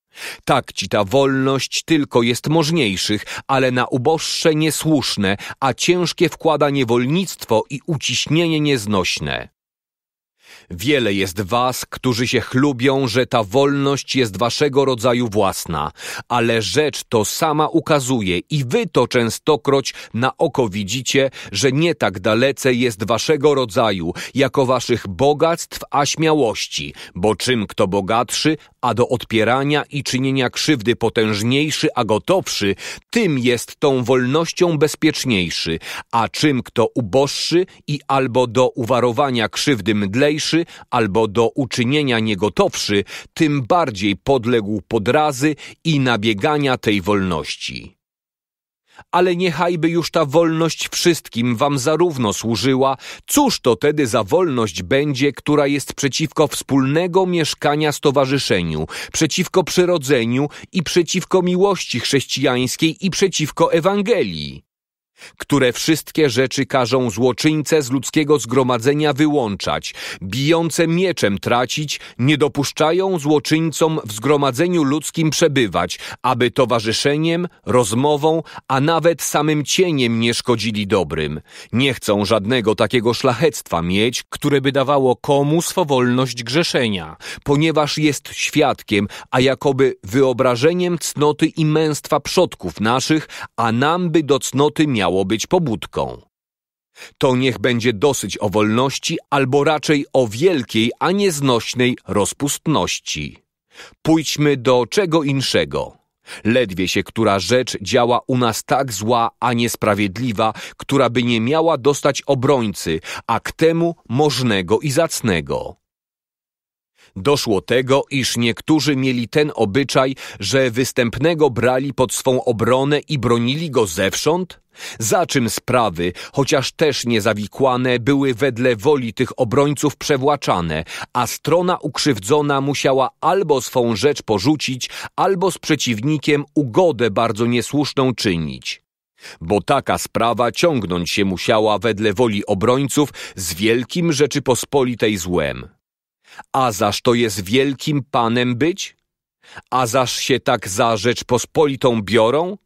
Tak ci ta wolność tylko jest możniejszych, ale na uboższe niesłuszne, a ciężkie wkłada niewolnictwo i uciśnienie nieznośne. Wiele jest was, którzy się chlubią, że ta wolność jest waszego rodzaju własna, ale rzecz to sama ukazuje i wy to częstokroć na oko widzicie, że nie tak dalece jest waszego rodzaju, jako waszych bogactw, a śmiałości, bo czym kto bogatszy, a do odpierania i czynienia krzywdy potężniejszy, a gotowszy, tym jest tą wolnością bezpieczniejszy, a czym kto uboższy i albo do uwarowania krzywdy mdlejszy, albo do uczynienia niegotowszy, tym bardziej podległ podrazy i nabiegania tej wolności. Ale niechajby już ta wolność wszystkim wam zarówno służyła, cóż to tedy za wolność będzie, która jest przeciwko wspólnego mieszkania stowarzyszeniu, przeciwko przyrodzeniu i przeciwko miłości chrześcijańskiej i przeciwko Ewangelii? które wszystkie rzeczy każą złoczyńce z ludzkiego zgromadzenia wyłączać, bijące mieczem tracić, nie dopuszczają złoczyńcom w zgromadzeniu ludzkim przebywać, aby towarzyszeniem, rozmową, a nawet samym cieniem nie szkodzili dobrym. Nie chcą żadnego takiego szlachectwa mieć, które by dawało komu swowolność grzeszenia, ponieważ jest świadkiem, a jakoby wyobrażeniem cnoty i męstwa przodków naszych, a nam by do cnoty miał miało być pobudką. To niech będzie dosyć o wolności, albo raczej o wielkiej, a nieznośnej rozpustności. Pójdźmy do czego inszego. Ledwie się która rzecz działa u nas tak zła, a niesprawiedliwa, która by nie miała dostać obrońcy, a k temu możnego i zacnego. Doszło tego, iż niektórzy mieli ten obyczaj, że występnego brali pod swą obronę i bronili go zewsząd, za czym sprawy, chociaż też niezawikłane, były wedle woli tych obrońców przewłaczane, a strona ukrzywdzona musiała albo swą rzecz porzucić, albo z przeciwnikiem ugodę bardzo niesłuszną czynić bo taka sprawa ciągnąć się musiała wedle woli obrońców z wielkim Rzeczypospolitej złem. A zaż to jest wielkim panem być? A zaż się tak za Rzeczpospolitą biorą?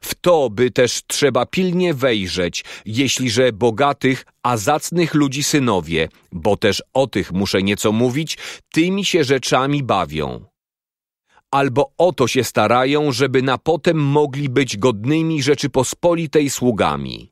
W to by też trzeba pilnie wejrzeć, jeśliże bogatych, a zacnych ludzi synowie, bo też o tych muszę nieco mówić, tymi się rzeczami bawią. Albo o to się starają, żeby na potem mogli być godnymi Rzeczypospolitej sługami.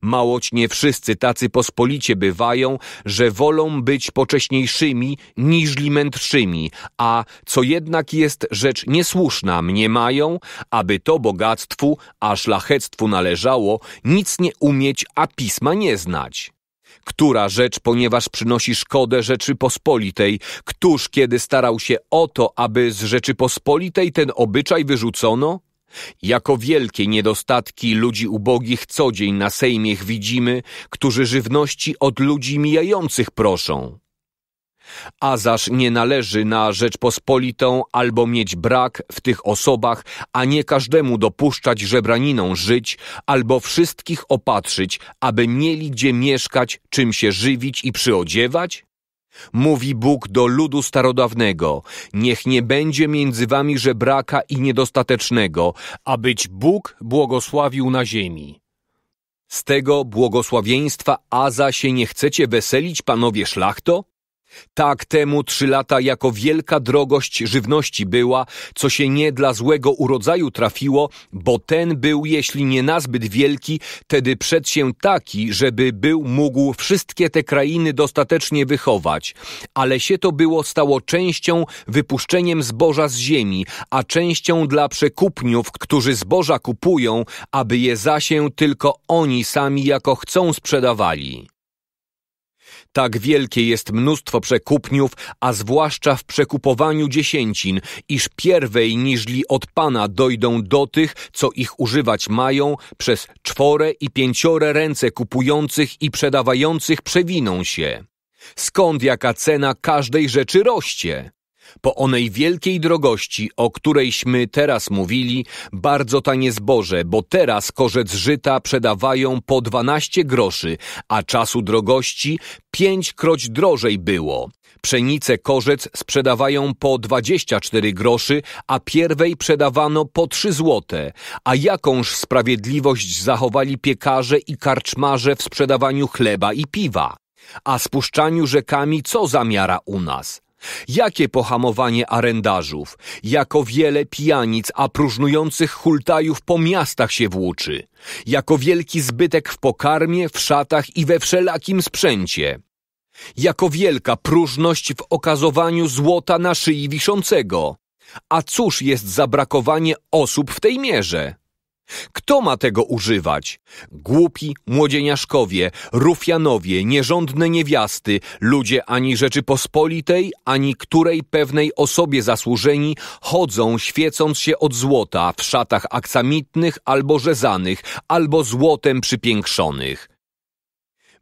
Małoć nie wszyscy tacy pospolicie bywają, że wolą być pocześniejszymi niżli mędrszymi, a co jednak jest rzecz niesłuszna, mniemają, aby to bogactwu, a szlachectwu należało, nic nie umieć, a pisma nie znać. Która rzecz, ponieważ przynosi szkodę Rzeczypospolitej, któż kiedy starał się o to, aby z Rzeczypospolitej ten obyczaj wyrzucono? Jako wielkie niedostatki ludzi ubogich co dzień na sejmiech widzimy, którzy żywności od ludzi mijających proszą. A zaż nie należy na Rzeczpospolitą albo mieć brak w tych osobach, a nie każdemu dopuszczać żebraniną żyć, albo wszystkich opatrzyć, aby mieli gdzie mieszkać, czym się żywić i przyodziewać? Mówi Bóg do ludu starodawnego, niech nie będzie między wami żebraka i niedostatecznego, a być Bóg błogosławił na ziemi. Z tego błogosławieństwa Aza się nie chcecie weselić, panowie szlachto? Tak temu trzy lata jako wielka drogość żywności była, co się nie dla złego urodzaju trafiło, bo ten był, jeśli nie nazbyt wielki, tedy przed się taki, żeby był mógł wszystkie te krainy dostatecznie wychować. Ale się to było stało częścią wypuszczeniem zboża z ziemi, a częścią dla przekupniów, którzy zboża kupują, aby je za się tylko oni sami jako chcą sprzedawali. Tak wielkie jest mnóstwo przekupniów, a zwłaszcza w przekupowaniu dziesięcin, iż pierwej niżli od Pana dojdą do tych, co ich używać mają, przez czwore i pięciore ręce kupujących i sprzedawających przewiną się. Skąd jaka cena każdej rzeczy rośnie? Po onej wielkiej drogości, o którejśmy teraz mówili, bardzo tanie zboże, bo teraz korzec żyta przedawają po 12 groszy, a czasu drogości pięćkroć drożej było. Pszenice korzec sprzedawają po 24 groszy, a pierwej przedawano po 3 złote. A jakąż sprawiedliwość zachowali piekarze i karczmarze w sprzedawaniu chleba i piwa? A spuszczaniu rzekami co zamiara u nas? Jakie pohamowanie arendarzów, jako wiele pijanic, a próżnujących hultajów po miastach się włóczy, jako wielki zbytek w pokarmie, w szatach i we wszelakim sprzęcie, jako wielka próżność w okazowaniu złota na szyi wiszącego. A cóż jest zabrakowanie osób w tej mierze? Kto ma tego używać? Głupi młodzieniaszkowie, rufianowie, nierządne niewiasty, ludzie ani Rzeczypospolitej, ani której pewnej osobie zasłużeni, chodzą świecąc się od złota w szatach aksamitnych albo rzezanych, albo złotem przypiększonych.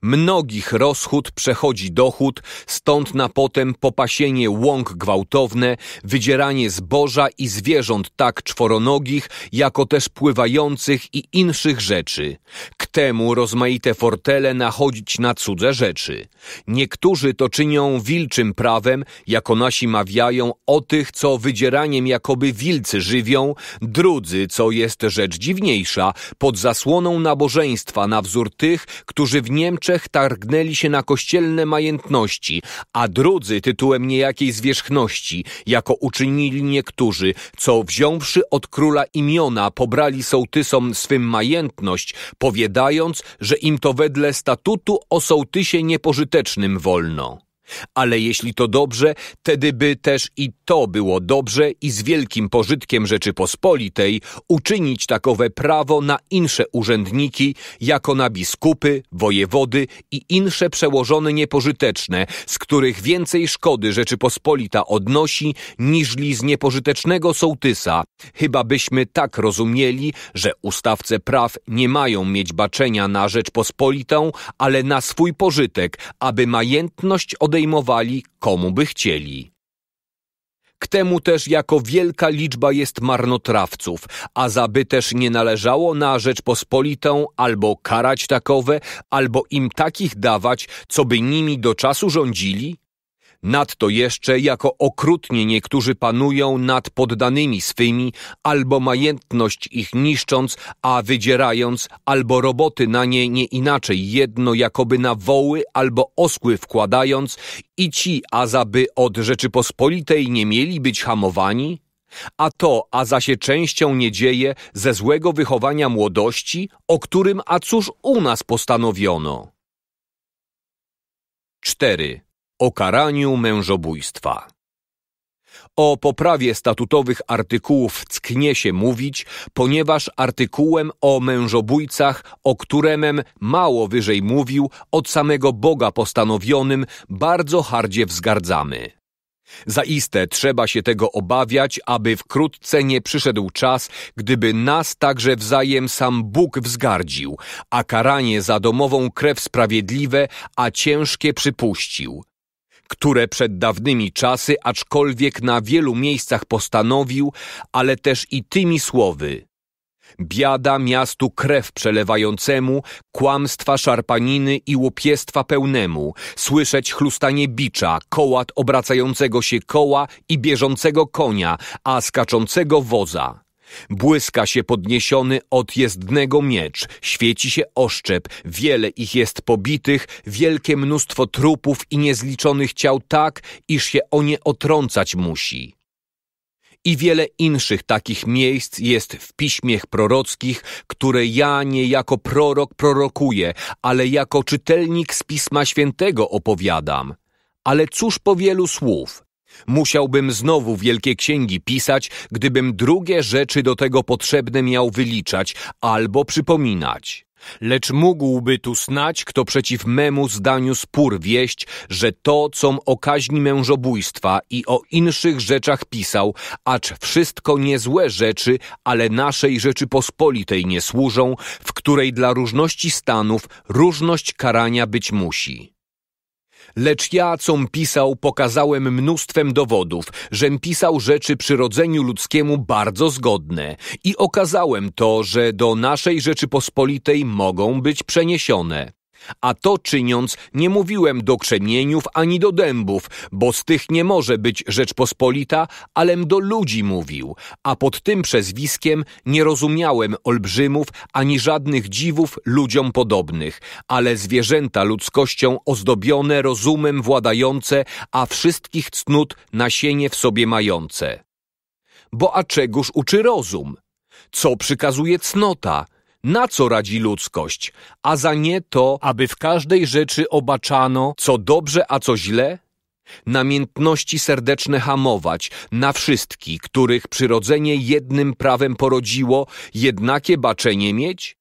Mnogich rozchód przechodzi dochód, stąd na potem popasienie łąk gwałtowne, wydzieranie zboża i zwierząt tak czworonogich, jako też pływających i inszych rzeczy. K temu rozmaite fortele nachodzić na cudze rzeczy. Niektórzy to czynią wilczym prawem, jako nasi mawiają o tych, co wydzieraniem jakoby wilcy żywią, drudzy, co jest rzecz dziwniejsza, pod zasłoną nabożeństwa na wzór tych, którzy w Niemczech Czech targnęli się na kościelne majętności, a drudzy tytułem niejakiej zwierzchności, jako uczynili niektórzy, co wziąwszy od króla imiona, pobrali sołtysom swym majętność, powiadając, że im to wedle statutu o sołtysie niepożytecznym wolno. Ale jeśli to dobrze, tedy by też i to było dobrze i z wielkim pożytkiem Rzeczypospolitej uczynić takowe prawo na insze urzędniki, jako na biskupy, wojewody i insze przełożone niepożyteczne, z których więcej szkody Rzeczypospolita odnosi, niżli z niepożytecznego sołtysa, chyba byśmy tak rozumieli, że ustawce praw nie mają mieć baczenia na Rzeczpospolitą, ale na swój pożytek, aby majętność odejmować odejmowali komu by chcieli. K temu też jako wielka liczba jest marnotrawców, a zaby też nie należało na Rzeczpospolitą albo karać takowe, albo im takich dawać, co by nimi do czasu rządzili, Nadto jeszcze, jako okrutnie niektórzy panują nad poddanymi swymi, albo majętność ich niszcząc, a wydzierając, albo roboty na nie nie inaczej, jedno jakoby na woły albo osły wkładając, i ci, zaby od Rzeczypospolitej nie mieli być hamowani? A to, a za się częścią nie dzieje, ze złego wychowania młodości, o którym a cóż u nas postanowiono? 4 o karaniu mężobójstwa. O poprawie statutowych artykułów cknie się mówić, ponieważ artykułem o mężobójcach, o któremem mało wyżej mówił, od samego Boga postanowionym, bardzo hardzie wzgardzamy. Zaiste trzeba się tego obawiać, aby wkrótce nie przyszedł czas, gdyby nas także wzajem sam Bóg wzgardził, a karanie za domową krew sprawiedliwe, a ciężkie przypuścił które przed dawnymi czasy, aczkolwiek na wielu miejscach postanowił, ale też i tymi słowy. Biada miastu krew przelewającemu, kłamstwa szarpaniny i łopiestwa pełnemu, słyszeć chlustanie bicza, kołat obracającego się koła i bieżącego konia, a skaczącego woza. Błyska się podniesiony od jezdnego miecz, świeci się oszczep, wiele ich jest pobitych, wielkie mnóstwo trupów i niezliczonych ciał tak, iż się o nie otrącać musi. I wiele inszych takich miejsc jest w piśmiech prorockich, które ja nie jako prorok prorokuję, ale jako czytelnik z Pisma Świętego opowiadam. Ale cóż po wielu słów – Musiałbym znowu wielkie księgi pisać, gdybym drugie rzeczy do tego potrzebne miał wyliczać albo przypominać. Lecz mógłby tu snać, kto przeciw memu zdaniu spór wieść, że to, com o kaźni mężobójstwa i o inszych rzeczach pisał, acz wszystko niezłe rzeczy, ale naszej Rzeczypospolitej nie służą, w której dla różności stanów różność karania być musi. Lecz ja, com pisał, pokazałem mnóstwem dowodów, żem pisał rzeczy przyrodzeniu ludzkiemu bardzo zgodne i okazałem to, że do naszej Rzeczypospolitej mogą być przeniesione. A to czyniąc, nie mówiłem do krzemieniów ani do dębów, bo z tych nie może być Rzeczpospolita, alem do ludzi mówił, a pod tym przezwiskiem nie rozumiałem olbrzymów ani żadnych dziwów ludziom podobnych, ale zwierzęta ludzkością ozdobione rozumem władające, a wszystkich cnót nasienie w sobie mające. Bo a czegoż uczy rozum? Co przykazuje cnota? na co radzi ludzkość, a za nie to, aby w każdej rzeczy obaczano, co dobrze, a co źle? Namiętności serdeczne hamować na wszystkich, których przyrodzenie jednym prawem porodziło, jednakie baczenie mieć?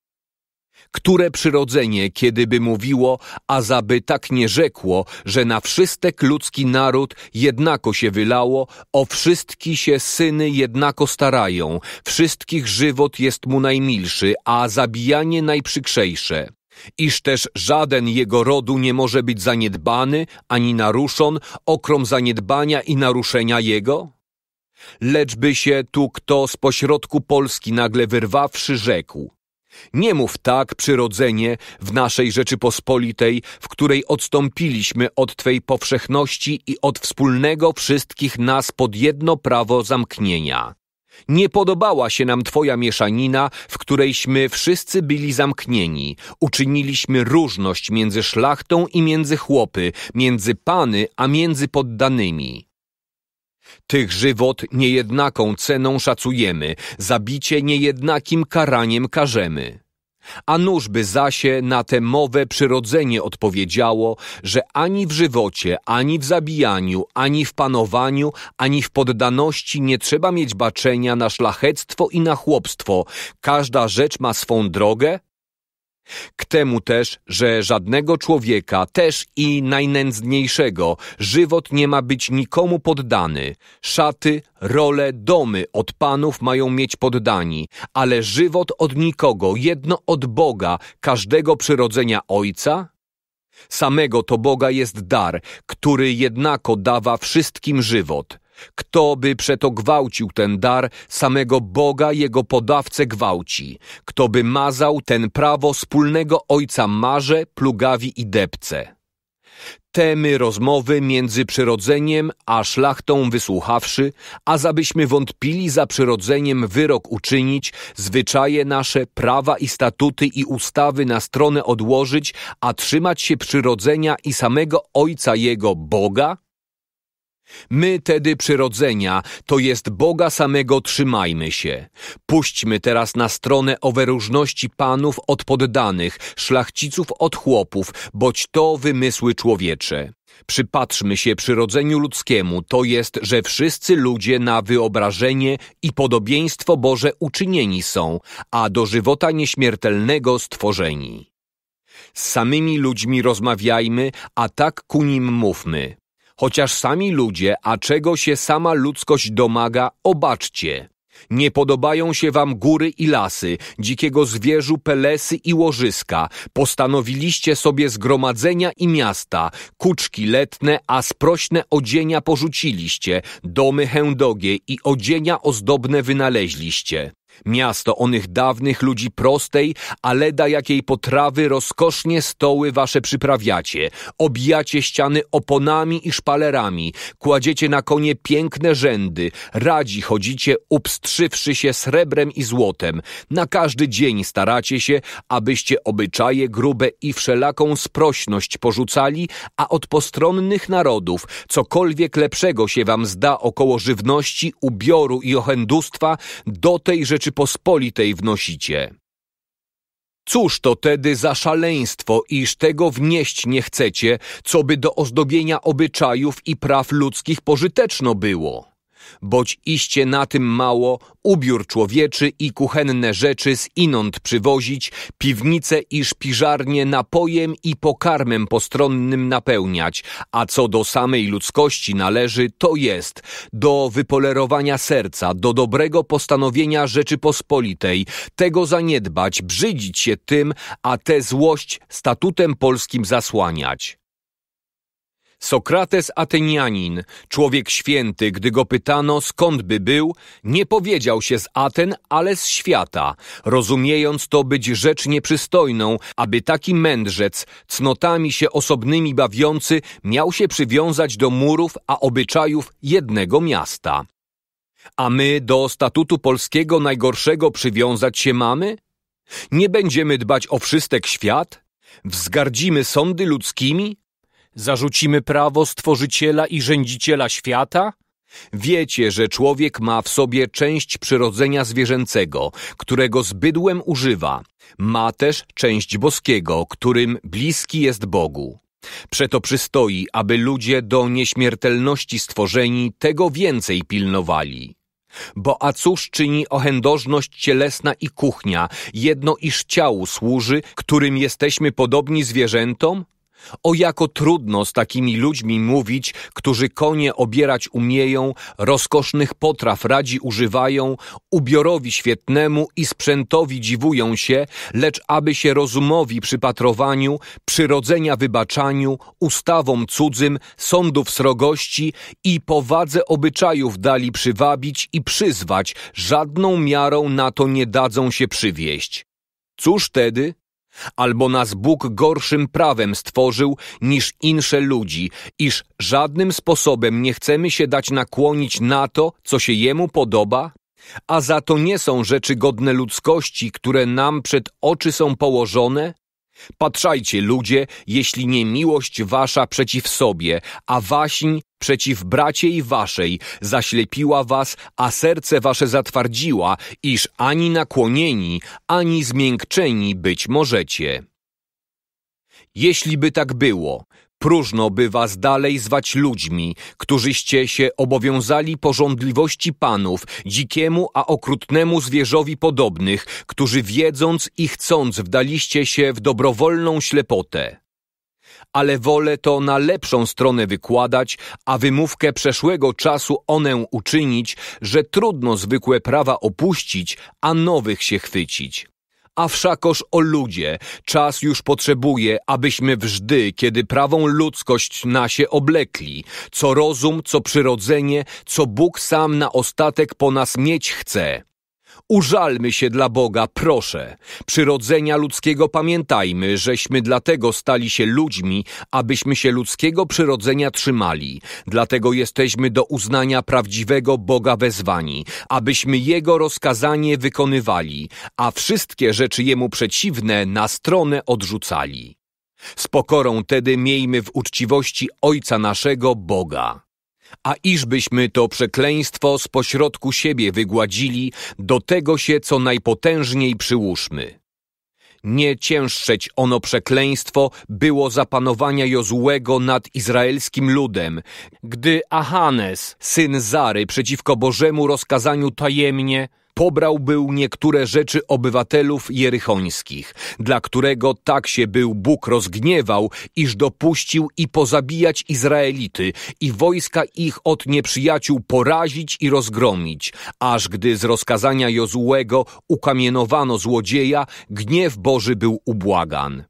które przyrodzenie, kiedyby mówiło, a zaby tak nie rzekło, że na wszystek ludzki naród jednako się wylało, o wszystki się syny jednako starają, wszystkich żywot jest mu najmilszy, a zabijanie najprzykrzejsze. Iż też żaden jego rodu nie może być zaniedbany ani naruszon okrom zaniedbania i naruszenia jego? Lecz by się tu kto z pośrodku Polski nagle wyrwawszy rzekł, nie mów tak, przyrodzenie, w naszej Rzeczypospolitej, w której odstąpiliśmy od Twej powszechności i od wspólnego wszystkich nas pod jedno prawo zamknienia. Nie podobała się nam Twoja mieszanina, w którejśmy wszyscy byli zamknieni. Uczyniliśmy różność między szlachtą i między chłopy, między pany a między poddanymi. Tych żywot niejednaką ceną szacujemy, zabicie niejednakim karaniem karzemy. A nużby zasie na te mowe przyrodzenie odpowiedziało, że ani w żywocie, ani w zabijaniu, ani w panowaniu, ani w poddaności nie trzeba mieć baczenia na szlachectwo i na chłopstwo. Każda rzecz ma swą drogę, K temu też, że żadnego człowieka, też i najnędzniejszego, żywot nie ma być nikomu poddany. Szaty, role, domy od panów mają mieć poddani, ale żywot od nikogo, jedno od Boga, każdego przyrodzenia Ojca? Samego to Boga jest dar, który jednako dawa wszystkim żywot – kto by przeto gwałcił ten dar, samego Boga jego podawcę gwałci. Kto by mazał ten prawo wspólnego ojca marze, plugawi i depce. Temy rozmowy między przyrodzeniem a szlachtą wysłuchawszy, a zabyśmy wątpili za przyrodzeniem wyrok uczynić, zwyczaje nasze, prawa i statuty i ustawy na stronę odłożyć, a trzymać się przyrodzenia i samego Ojca Jego Boga? My tedy przyrodzenia, to jest Boga samego trzymajmy się. Puśćmy teraz na stronę owe różności panów od poddanych, szlachciców od chłopów, boć to wymysły człowiecze. Przypatrzmy się przyrodzeniu ludzkiemu, to jest, że wszyscy ludzie na wyobrażenie i podobieństwo Boże uczynieni są, a do żywota nieśmiertelnego stworzeni. Z samymi ludźmi rozmawiajmy, a tak ku nim mówmy. Chociaż sami ludzie, a czego się sama ludzkość domaga, obaczcie. Nie podobają się wam góry i lasy, dzikiego zwierzu pelesy i łożyska. Postanowiliście sobie zgromadzenia i miasta, kuczki letne, a sprośne odzienia porzuciliście, domy hędogie i odzienia ozdobne wynaleźliście. Miasto onych dawnych ludzi prostej, ale da jakiej potrawy rozkosznie stoły wasze przyprawiacie, obijacie ściany oponami i szpalerami, kładziecie na konie piękne rzędy, radzi chodzicie upstrzywszy się srebrem i złotem, na każdy dzień staracie się, abyście obyczaje grube i wszelaką sprośność porzucali, a od postronnych narodów cokolwiek lepszego się wam zda około żywności, ubioru i ochędustwa, do tej rzeczy Rzeczypospolitej wnosicie. Cóż to tedy za szaleństwo, iż tego wnieść nie chcecie, co by do ozdobienia obyczajów i praw ludzkich pożyteczno było? boć iście na tym mało, ubiór człowieczy i kuchenne rzeczy z inąd przywozić, piwnice i szpiżarnie napojem i pokarmem postronnym napełniać, a co do samej ludzkości należy, to jest do wypolerowania serca, do dobrego postanowienia Rzeczypospolitej, tego zaniedbać, brzydzić się tym, a tę złość statutem polskim zasłaniać. Sokrates Atenianin, człowiek święty, gdy go pytano skąd by był, nie powiedział się z Aten, ale z świata, rozumiejąc to być rzecz nieprzystojną, aby taki mędrzec, cnotami się osobnymi bawiący, miał się przywiązać do murów, a obyczajów jednego miasta. A my do statutu polskiego najgorszego przywiązać się mamy? Nie będziemy dbać o wszystek świat? Wzgardzimy sądy ludzkimi? Zarzucimy prawo stworzyciela i rzędziciela świata? Wiecie, że człowiek ma w sobie część przyrodzenia zwierzęcego, którego z bydłem używa. Ma też część boskiego, którym bliski jest Bogu. Przeto przystoi, aby ludzie do nieśmiertelności stworzeni tego więcej pilnowali. Bo a cóż czyni ohędożność cielesna i kuchnia, jedno iż ciału służy, którym jesteśmy podobni zwierzętom? O jako trudno z takimi ludźmi mówić, którzy konie obierać umieją, rozkosznych potraw radzi używają, ubiorowi świetnemu i sprzętowi dziwują się, lecz aby się rozumowi przypatrowaniu, przyrodzenia wybaczaniu, ustawom cudzym, sądów srogości i powadze obyczajów dali przywabić i przyzwać, żadną miarą na to nie dadzą się przywieść. Cóż tedy? Albo nas Bóg gorszym prawem stworzył niż insze ludzi, iż żadnym sposobem nie chcemy się dać nakłonić na to, co się Jemu podoba? A za to nie są rzeczy godne ludzkości, które nam przed oczy są położone? Patrzajcie, ludzie, jeśli nie miłość wasza przeciw sobie, a waśń przeciw braciej waszej zaślepiła was, a serce wasze zatwardziła, iż ani nakłonieni, ani zmiękczeni być możecie. Jeśli by tak było, Próżno by was dalej zwać ludźmi, którzyście się obowiązali porządliwości panów, dzikiemu a okrutnemu zwierzowi podobnych, którzy wiedząc i chcąc wdaliście się w dobrowolną ślepotę. Ale wolę to na lepszą stronę wykładać, a wymówkę przeszłego czasu onę uczynić, że trudno zwykłe prawa opuścić, a nowych się chwycić a wszakoż o ludzie, czas już potrzebuje, abyśmy wżdy, kiedy prawą ludzkość nasie oblekli, co rozum, co przyrodzenie, co Bóg sam na ostatek po nas mieć chce. Użalmy się dla Boga, proszę. Przyrodzenia ludzkiego pamiętajmy, żeśmy dlatego stali się ludźmi, abyśmy się ludzkiego przyrodzenia trzymali. Dlatego jesteśmy do uznania prawdziwego Boga wezwani, abyśmy Jego rozkazanie wykonywali, a wszystkie rzeczy Jemu przeciwne na stronę odrzucali. Z pokorą tedy miejmy w uczciwości Ojca naszego Boga a iżbyśmy to przekleństwo z pośrodku siebie wygładzili, do tego się co najpotężniej przyłóżmy. Nie cięższeć ono przekleństwo było zapanowania Jozłego nad izraelskim ludem, gdy Ahanes, syn Zary, przeciwko Bożemu rozkazaniu tajemnie – pobrał był niektóre rzeczy obywatelów jerychońskich, dla którego tak się był Bóg rozgniewał, iż dopuścił i pozabijać Izraelity i wojska ich od nieprzyjaciół porazić i rozgromić, aż gdy z rozkazania Jozułego ukamienowano złodzieja, gniew Boży był ubłagan.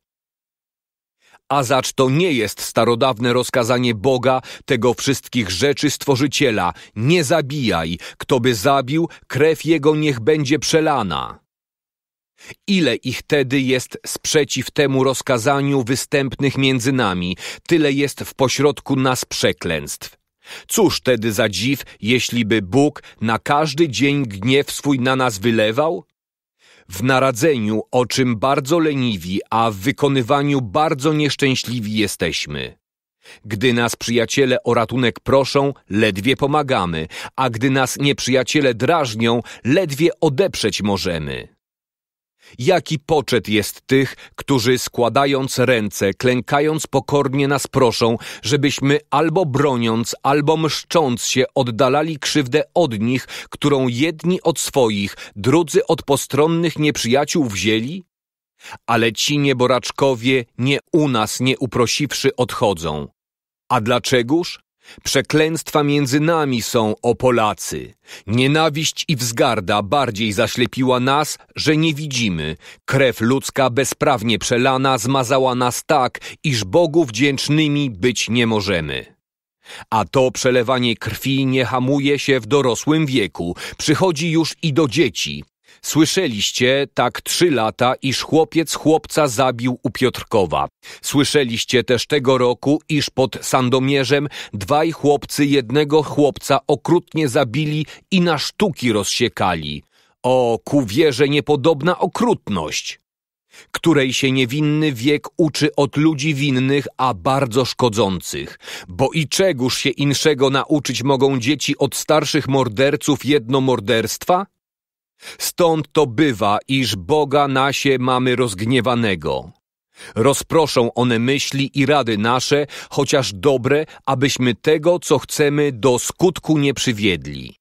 Azacz to nie jest starodawne rozkazanie Boga, tego wszystkich rzeczy Stworzyciela. Nie zabijaj, kto by zabił, krew jego niech będzie przelana. Ile ich tedy jest sprzeciw temu rozkazaniu występnych między nami, tyle jest w pośrodku nas przeklęstw. Cóż tedy za dziw, jeśliby Bóg na każdy dzień gniew swój na nas wylewał? w naradzeniu, o czym bardzo leniwi, a w wykonywaniu bardzo nieszczęśliwi jesteśmy. Gdy nas przyjaciele o ratunek proszą, ledwie pomagamy, a gdy nas nieprzyjaciele drażnią, ledwie odeprzeć możemy. Jaki poczet jest tych, którzy składając ręce, klękając pokornie nas proszą, żebyśmy albo broniąc, albo mszcząc się oddalali krzywdę od nich, którą jedni od swoich, drudzy od postronnych nieprzyjaciół wzięli? Ale ci nieboraczkowie nie u nas, nie uprosiwszy, odchodzą. A dlaczegoż? Przeklęstwa między nami są, o Polacy. Nienawiść i wzgarda bardziej zaślepiła nas, że nie widzimy. Krew ludzka bezprawnie przelana zmazała nas tak, iż Bogu wdzięcznymi być nie możemy. A to przelewanie krwi nie hamuje się w dorosłym wieku, przychodzi już i do dzieci, Słyszeliście tak trzy lata, iż chłopiec chłopca zabił u Piotrkowa. Słyszeliście też tego roku, iż pod Sandomierzem dwaj chłopcy jednego chłopca okrutnie zabili i na sztuki rozsiekali. O ku wierze niepodobna okrutność! której się niewinny wiek uczy od ludzi winnych, a bardzo szkodzących. Bo i czegóż się inszego nauczyć mogą dzieci od starszych morderców jedno morderstwa? Stąd to bywa, iż Boga nasie mamy rozgniewanego. Rozproszą one myśli i rady nasze, chociaż dobre, abyśmy tego, co chcemy, do skutku nie przywiedli.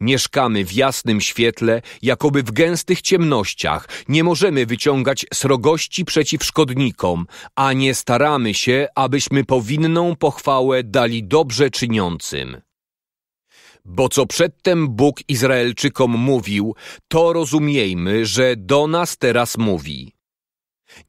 Mieszkamy w jasnym świetle, jakoby w gęstych ciemnościach, nie możemy wyciągać srogości przeciw szkodnikom, a nie staramy się, abyśmy powinną pochwałę dali dobrze czyniącym. Bo co przedtem Bóg Izraelczykom mówił, to rozumiejmy, że do nas teraz mówi.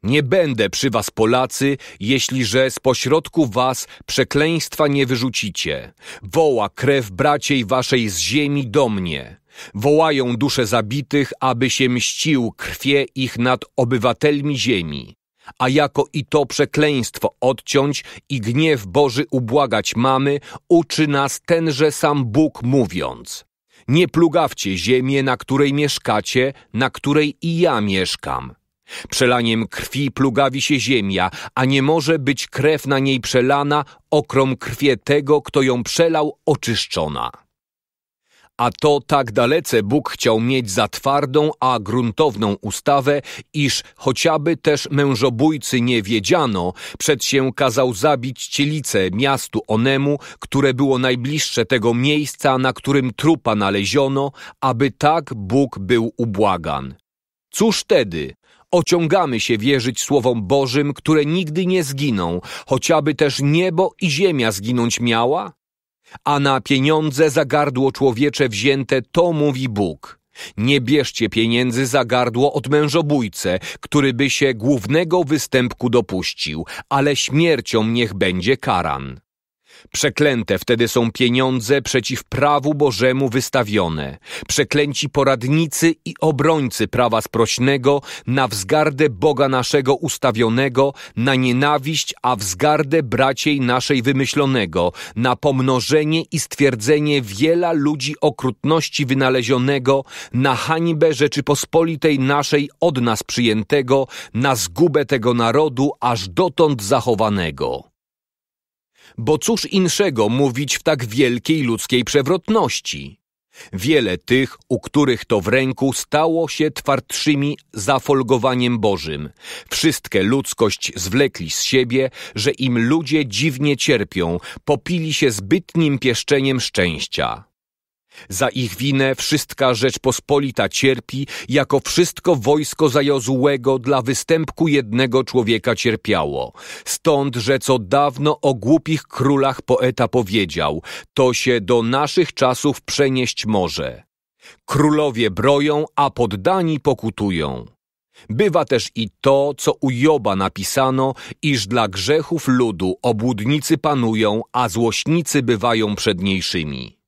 Nie będę przy was Polacy, jeśli że spośrodku was przekleństwa nie wyrzucicie. Woła krew braciej waszej z ziemi do mnie. Wołają dusze zabitych, aby się mścił krwie ich nad obywatelmi ziemi a jako i to przekleństwo odciąć i gniew Boży ubłagać mamy, uczy nas tenże sam Bóg mówiąc. Nie plugawcie ziemię, na której mieszkacie, na której i ja mieszkam. Przelaniem krwi plugawi się ziemia, a nie może być krew na niej przelana, okrom krwie tego, kto ją przelał, oczyszczona. A to tak dalece Bóg chciał mieć za twardą, a gruntowną ustawę, iż chociażby też mężobójcy nie wiedziano, przed się kazał zabić cielicę miastu Onemu, które było najbliższe tego miejsca, na którym trupa naleziono, aby tak Bóg był ubłagan. Cóż wtedy? Ociągamy się wierzyć słowom Bożym, które nigdy nie zginą, chociażby też niebo i ziemia zginąć miała? a na pieniądze za gardło człowiecze wzięte to mówi Bóg. Nie bierzcie pieniędzy za gardło od mężobójcę, który by się głównego występku dopuścił, ale śmiercią niech będzie karan. Przeklęte wtedy są pieniądze przeciw prawu Bożemu wystawione. Przeklęci poradnicy i obrońcy prawa sprośnego na wzgardę Boga naszego ustawionego, na nienawiść, a wzgardę braciej naszej wymyślonego, na pomnożenie i stwierdzenie wiela ludzi okrutności wynalezionego, na hańbę Rzeczypospolitej naszej od nas przyjętego, na zgubę tego narodu aż dotąd zachowanego bo cóż inszego mówić w tak wielkiej ludzkiej przewrotności? Wiele tych, u których to w ręku stało się twardszymi zafolgowaniem Bożym. Wszystkie ludzkość zwlekli z siebie, że im ludzie dziwnie cierpią, popili się zbytnim pieszczeniem szczęścia. Za ich winę wszystka Rzeczpospolita cierpi, jako wszystko wojsko zajozłego dla występku jednego człowieka cierpiało. Stąd, że co dawno o głupich królach poeta powiedział, to się do naszych czasów przenieść może. Królowie broją, a poddani pokutują. Bywa też i to, co u Joba napisano, iż dla grzechów ludu obłudnicy panują, a złośnicy bywają przedniejszymi.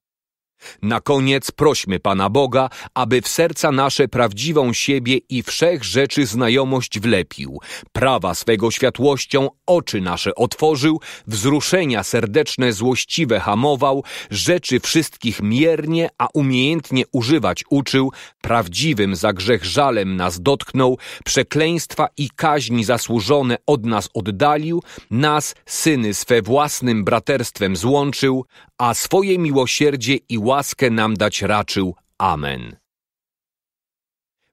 Na koniec prośmy Pana Boga, aby w serca nasze prawdziwą siebie i wszech rzeczy znajomość wlepił, prawa swego światłością oczy nasze otworzył, wzruszenia serdeczne złościwe hamował, rzeczy wszystkich miernie, a umiejętnie używać uczył, prawdziwym za grzech żalem nas dotknął, przekleństwa i kaźni zasłużone od nas oddalił, nas, syny swe własnym braterstwem złączył, a swoje miłosierdzie i łaskę nam dać raczył. Amen.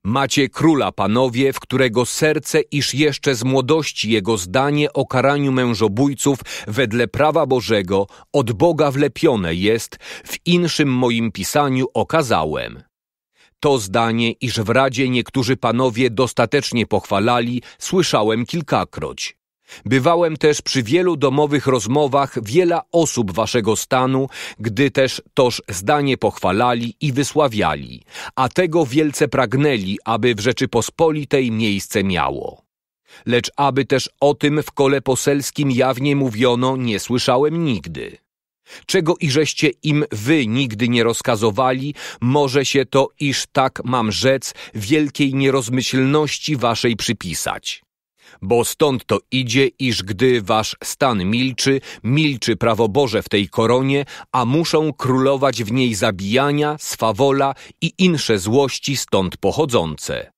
Macie króla, panowie, w którego serce, iż jeszcze z młodości jego zdanie o karaniu mężobójców wedle prawa Bożego od Boga wlepione jest, w inszym moim pisaniu okazałem. To zdanie, iż w Radzie niektórzy panowie dostatecznie pochwalali, słyszałem kilkakroć. Bywałem też przy wielu domowych rozmowach wiela osób waszego stanu, gdy też toż zdanie pochwalali i wysławiali, a tego wielce pragnęli, aby w Rzeczypospolitej miejsce miało. Lecz aby też o tym w kole poselskim jawnie mówiono, nie słyszałem nigdy. Czego i żeście im wy nigdy nie rozkazowali, może się to, iż tak mam rzec, wielkiej nierozmyślności waszej przypisać. Bo stąd to idzie, iż gdy wasz stan milczy, milczy prawo Boże w tej koronie, a muszą królować w niej zabijania, swawola i insze złości stąd pochodzące.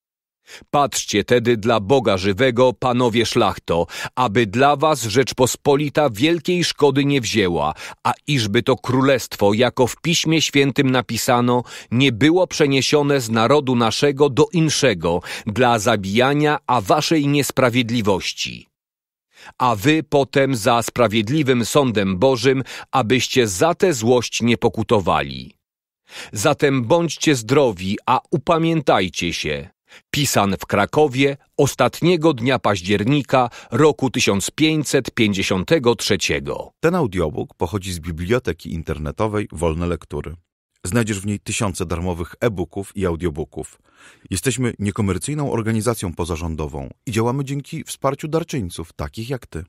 Patrzcie tedy dla Boga żywego, panowie szlachto, aby dla was Rzeczpospolita wielkiej szkody nie wzięła, a iżby to królestwo, jako w Piśmie Świętym napisano, nie było przeniesione z narodu naszego do inszego, dla zabijania, a waszej niesprawiedliwości a wy potem za sprawiedliwym sądem Bożym, abyście za tę złość nie pokutowali. Zatem bądźcie zdrowi, a upamiętajcie się, pisan w Krakowie ostatniego dnia października roku 1553. Ten audiobook pochodzi z biblioteki internetowej Wolne Lektury. Znajdziesz w niej tysiące darmowych e-booków i audiobooków. Jesteśmy niekomercyjną organizacją pozarządową i działamy dzięki wsparciu darczyńców, takich jak ty.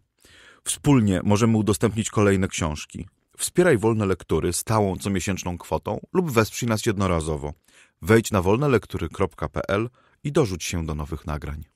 Wspólnie możemy udostępnić kolejne książki. Wspieraj wolne lektury stałą comiesięczną kwotą lub wesprzyj nas jednorazowo. Wejdź na wolnelektury.pl i dorzuć się do nowych nagrań.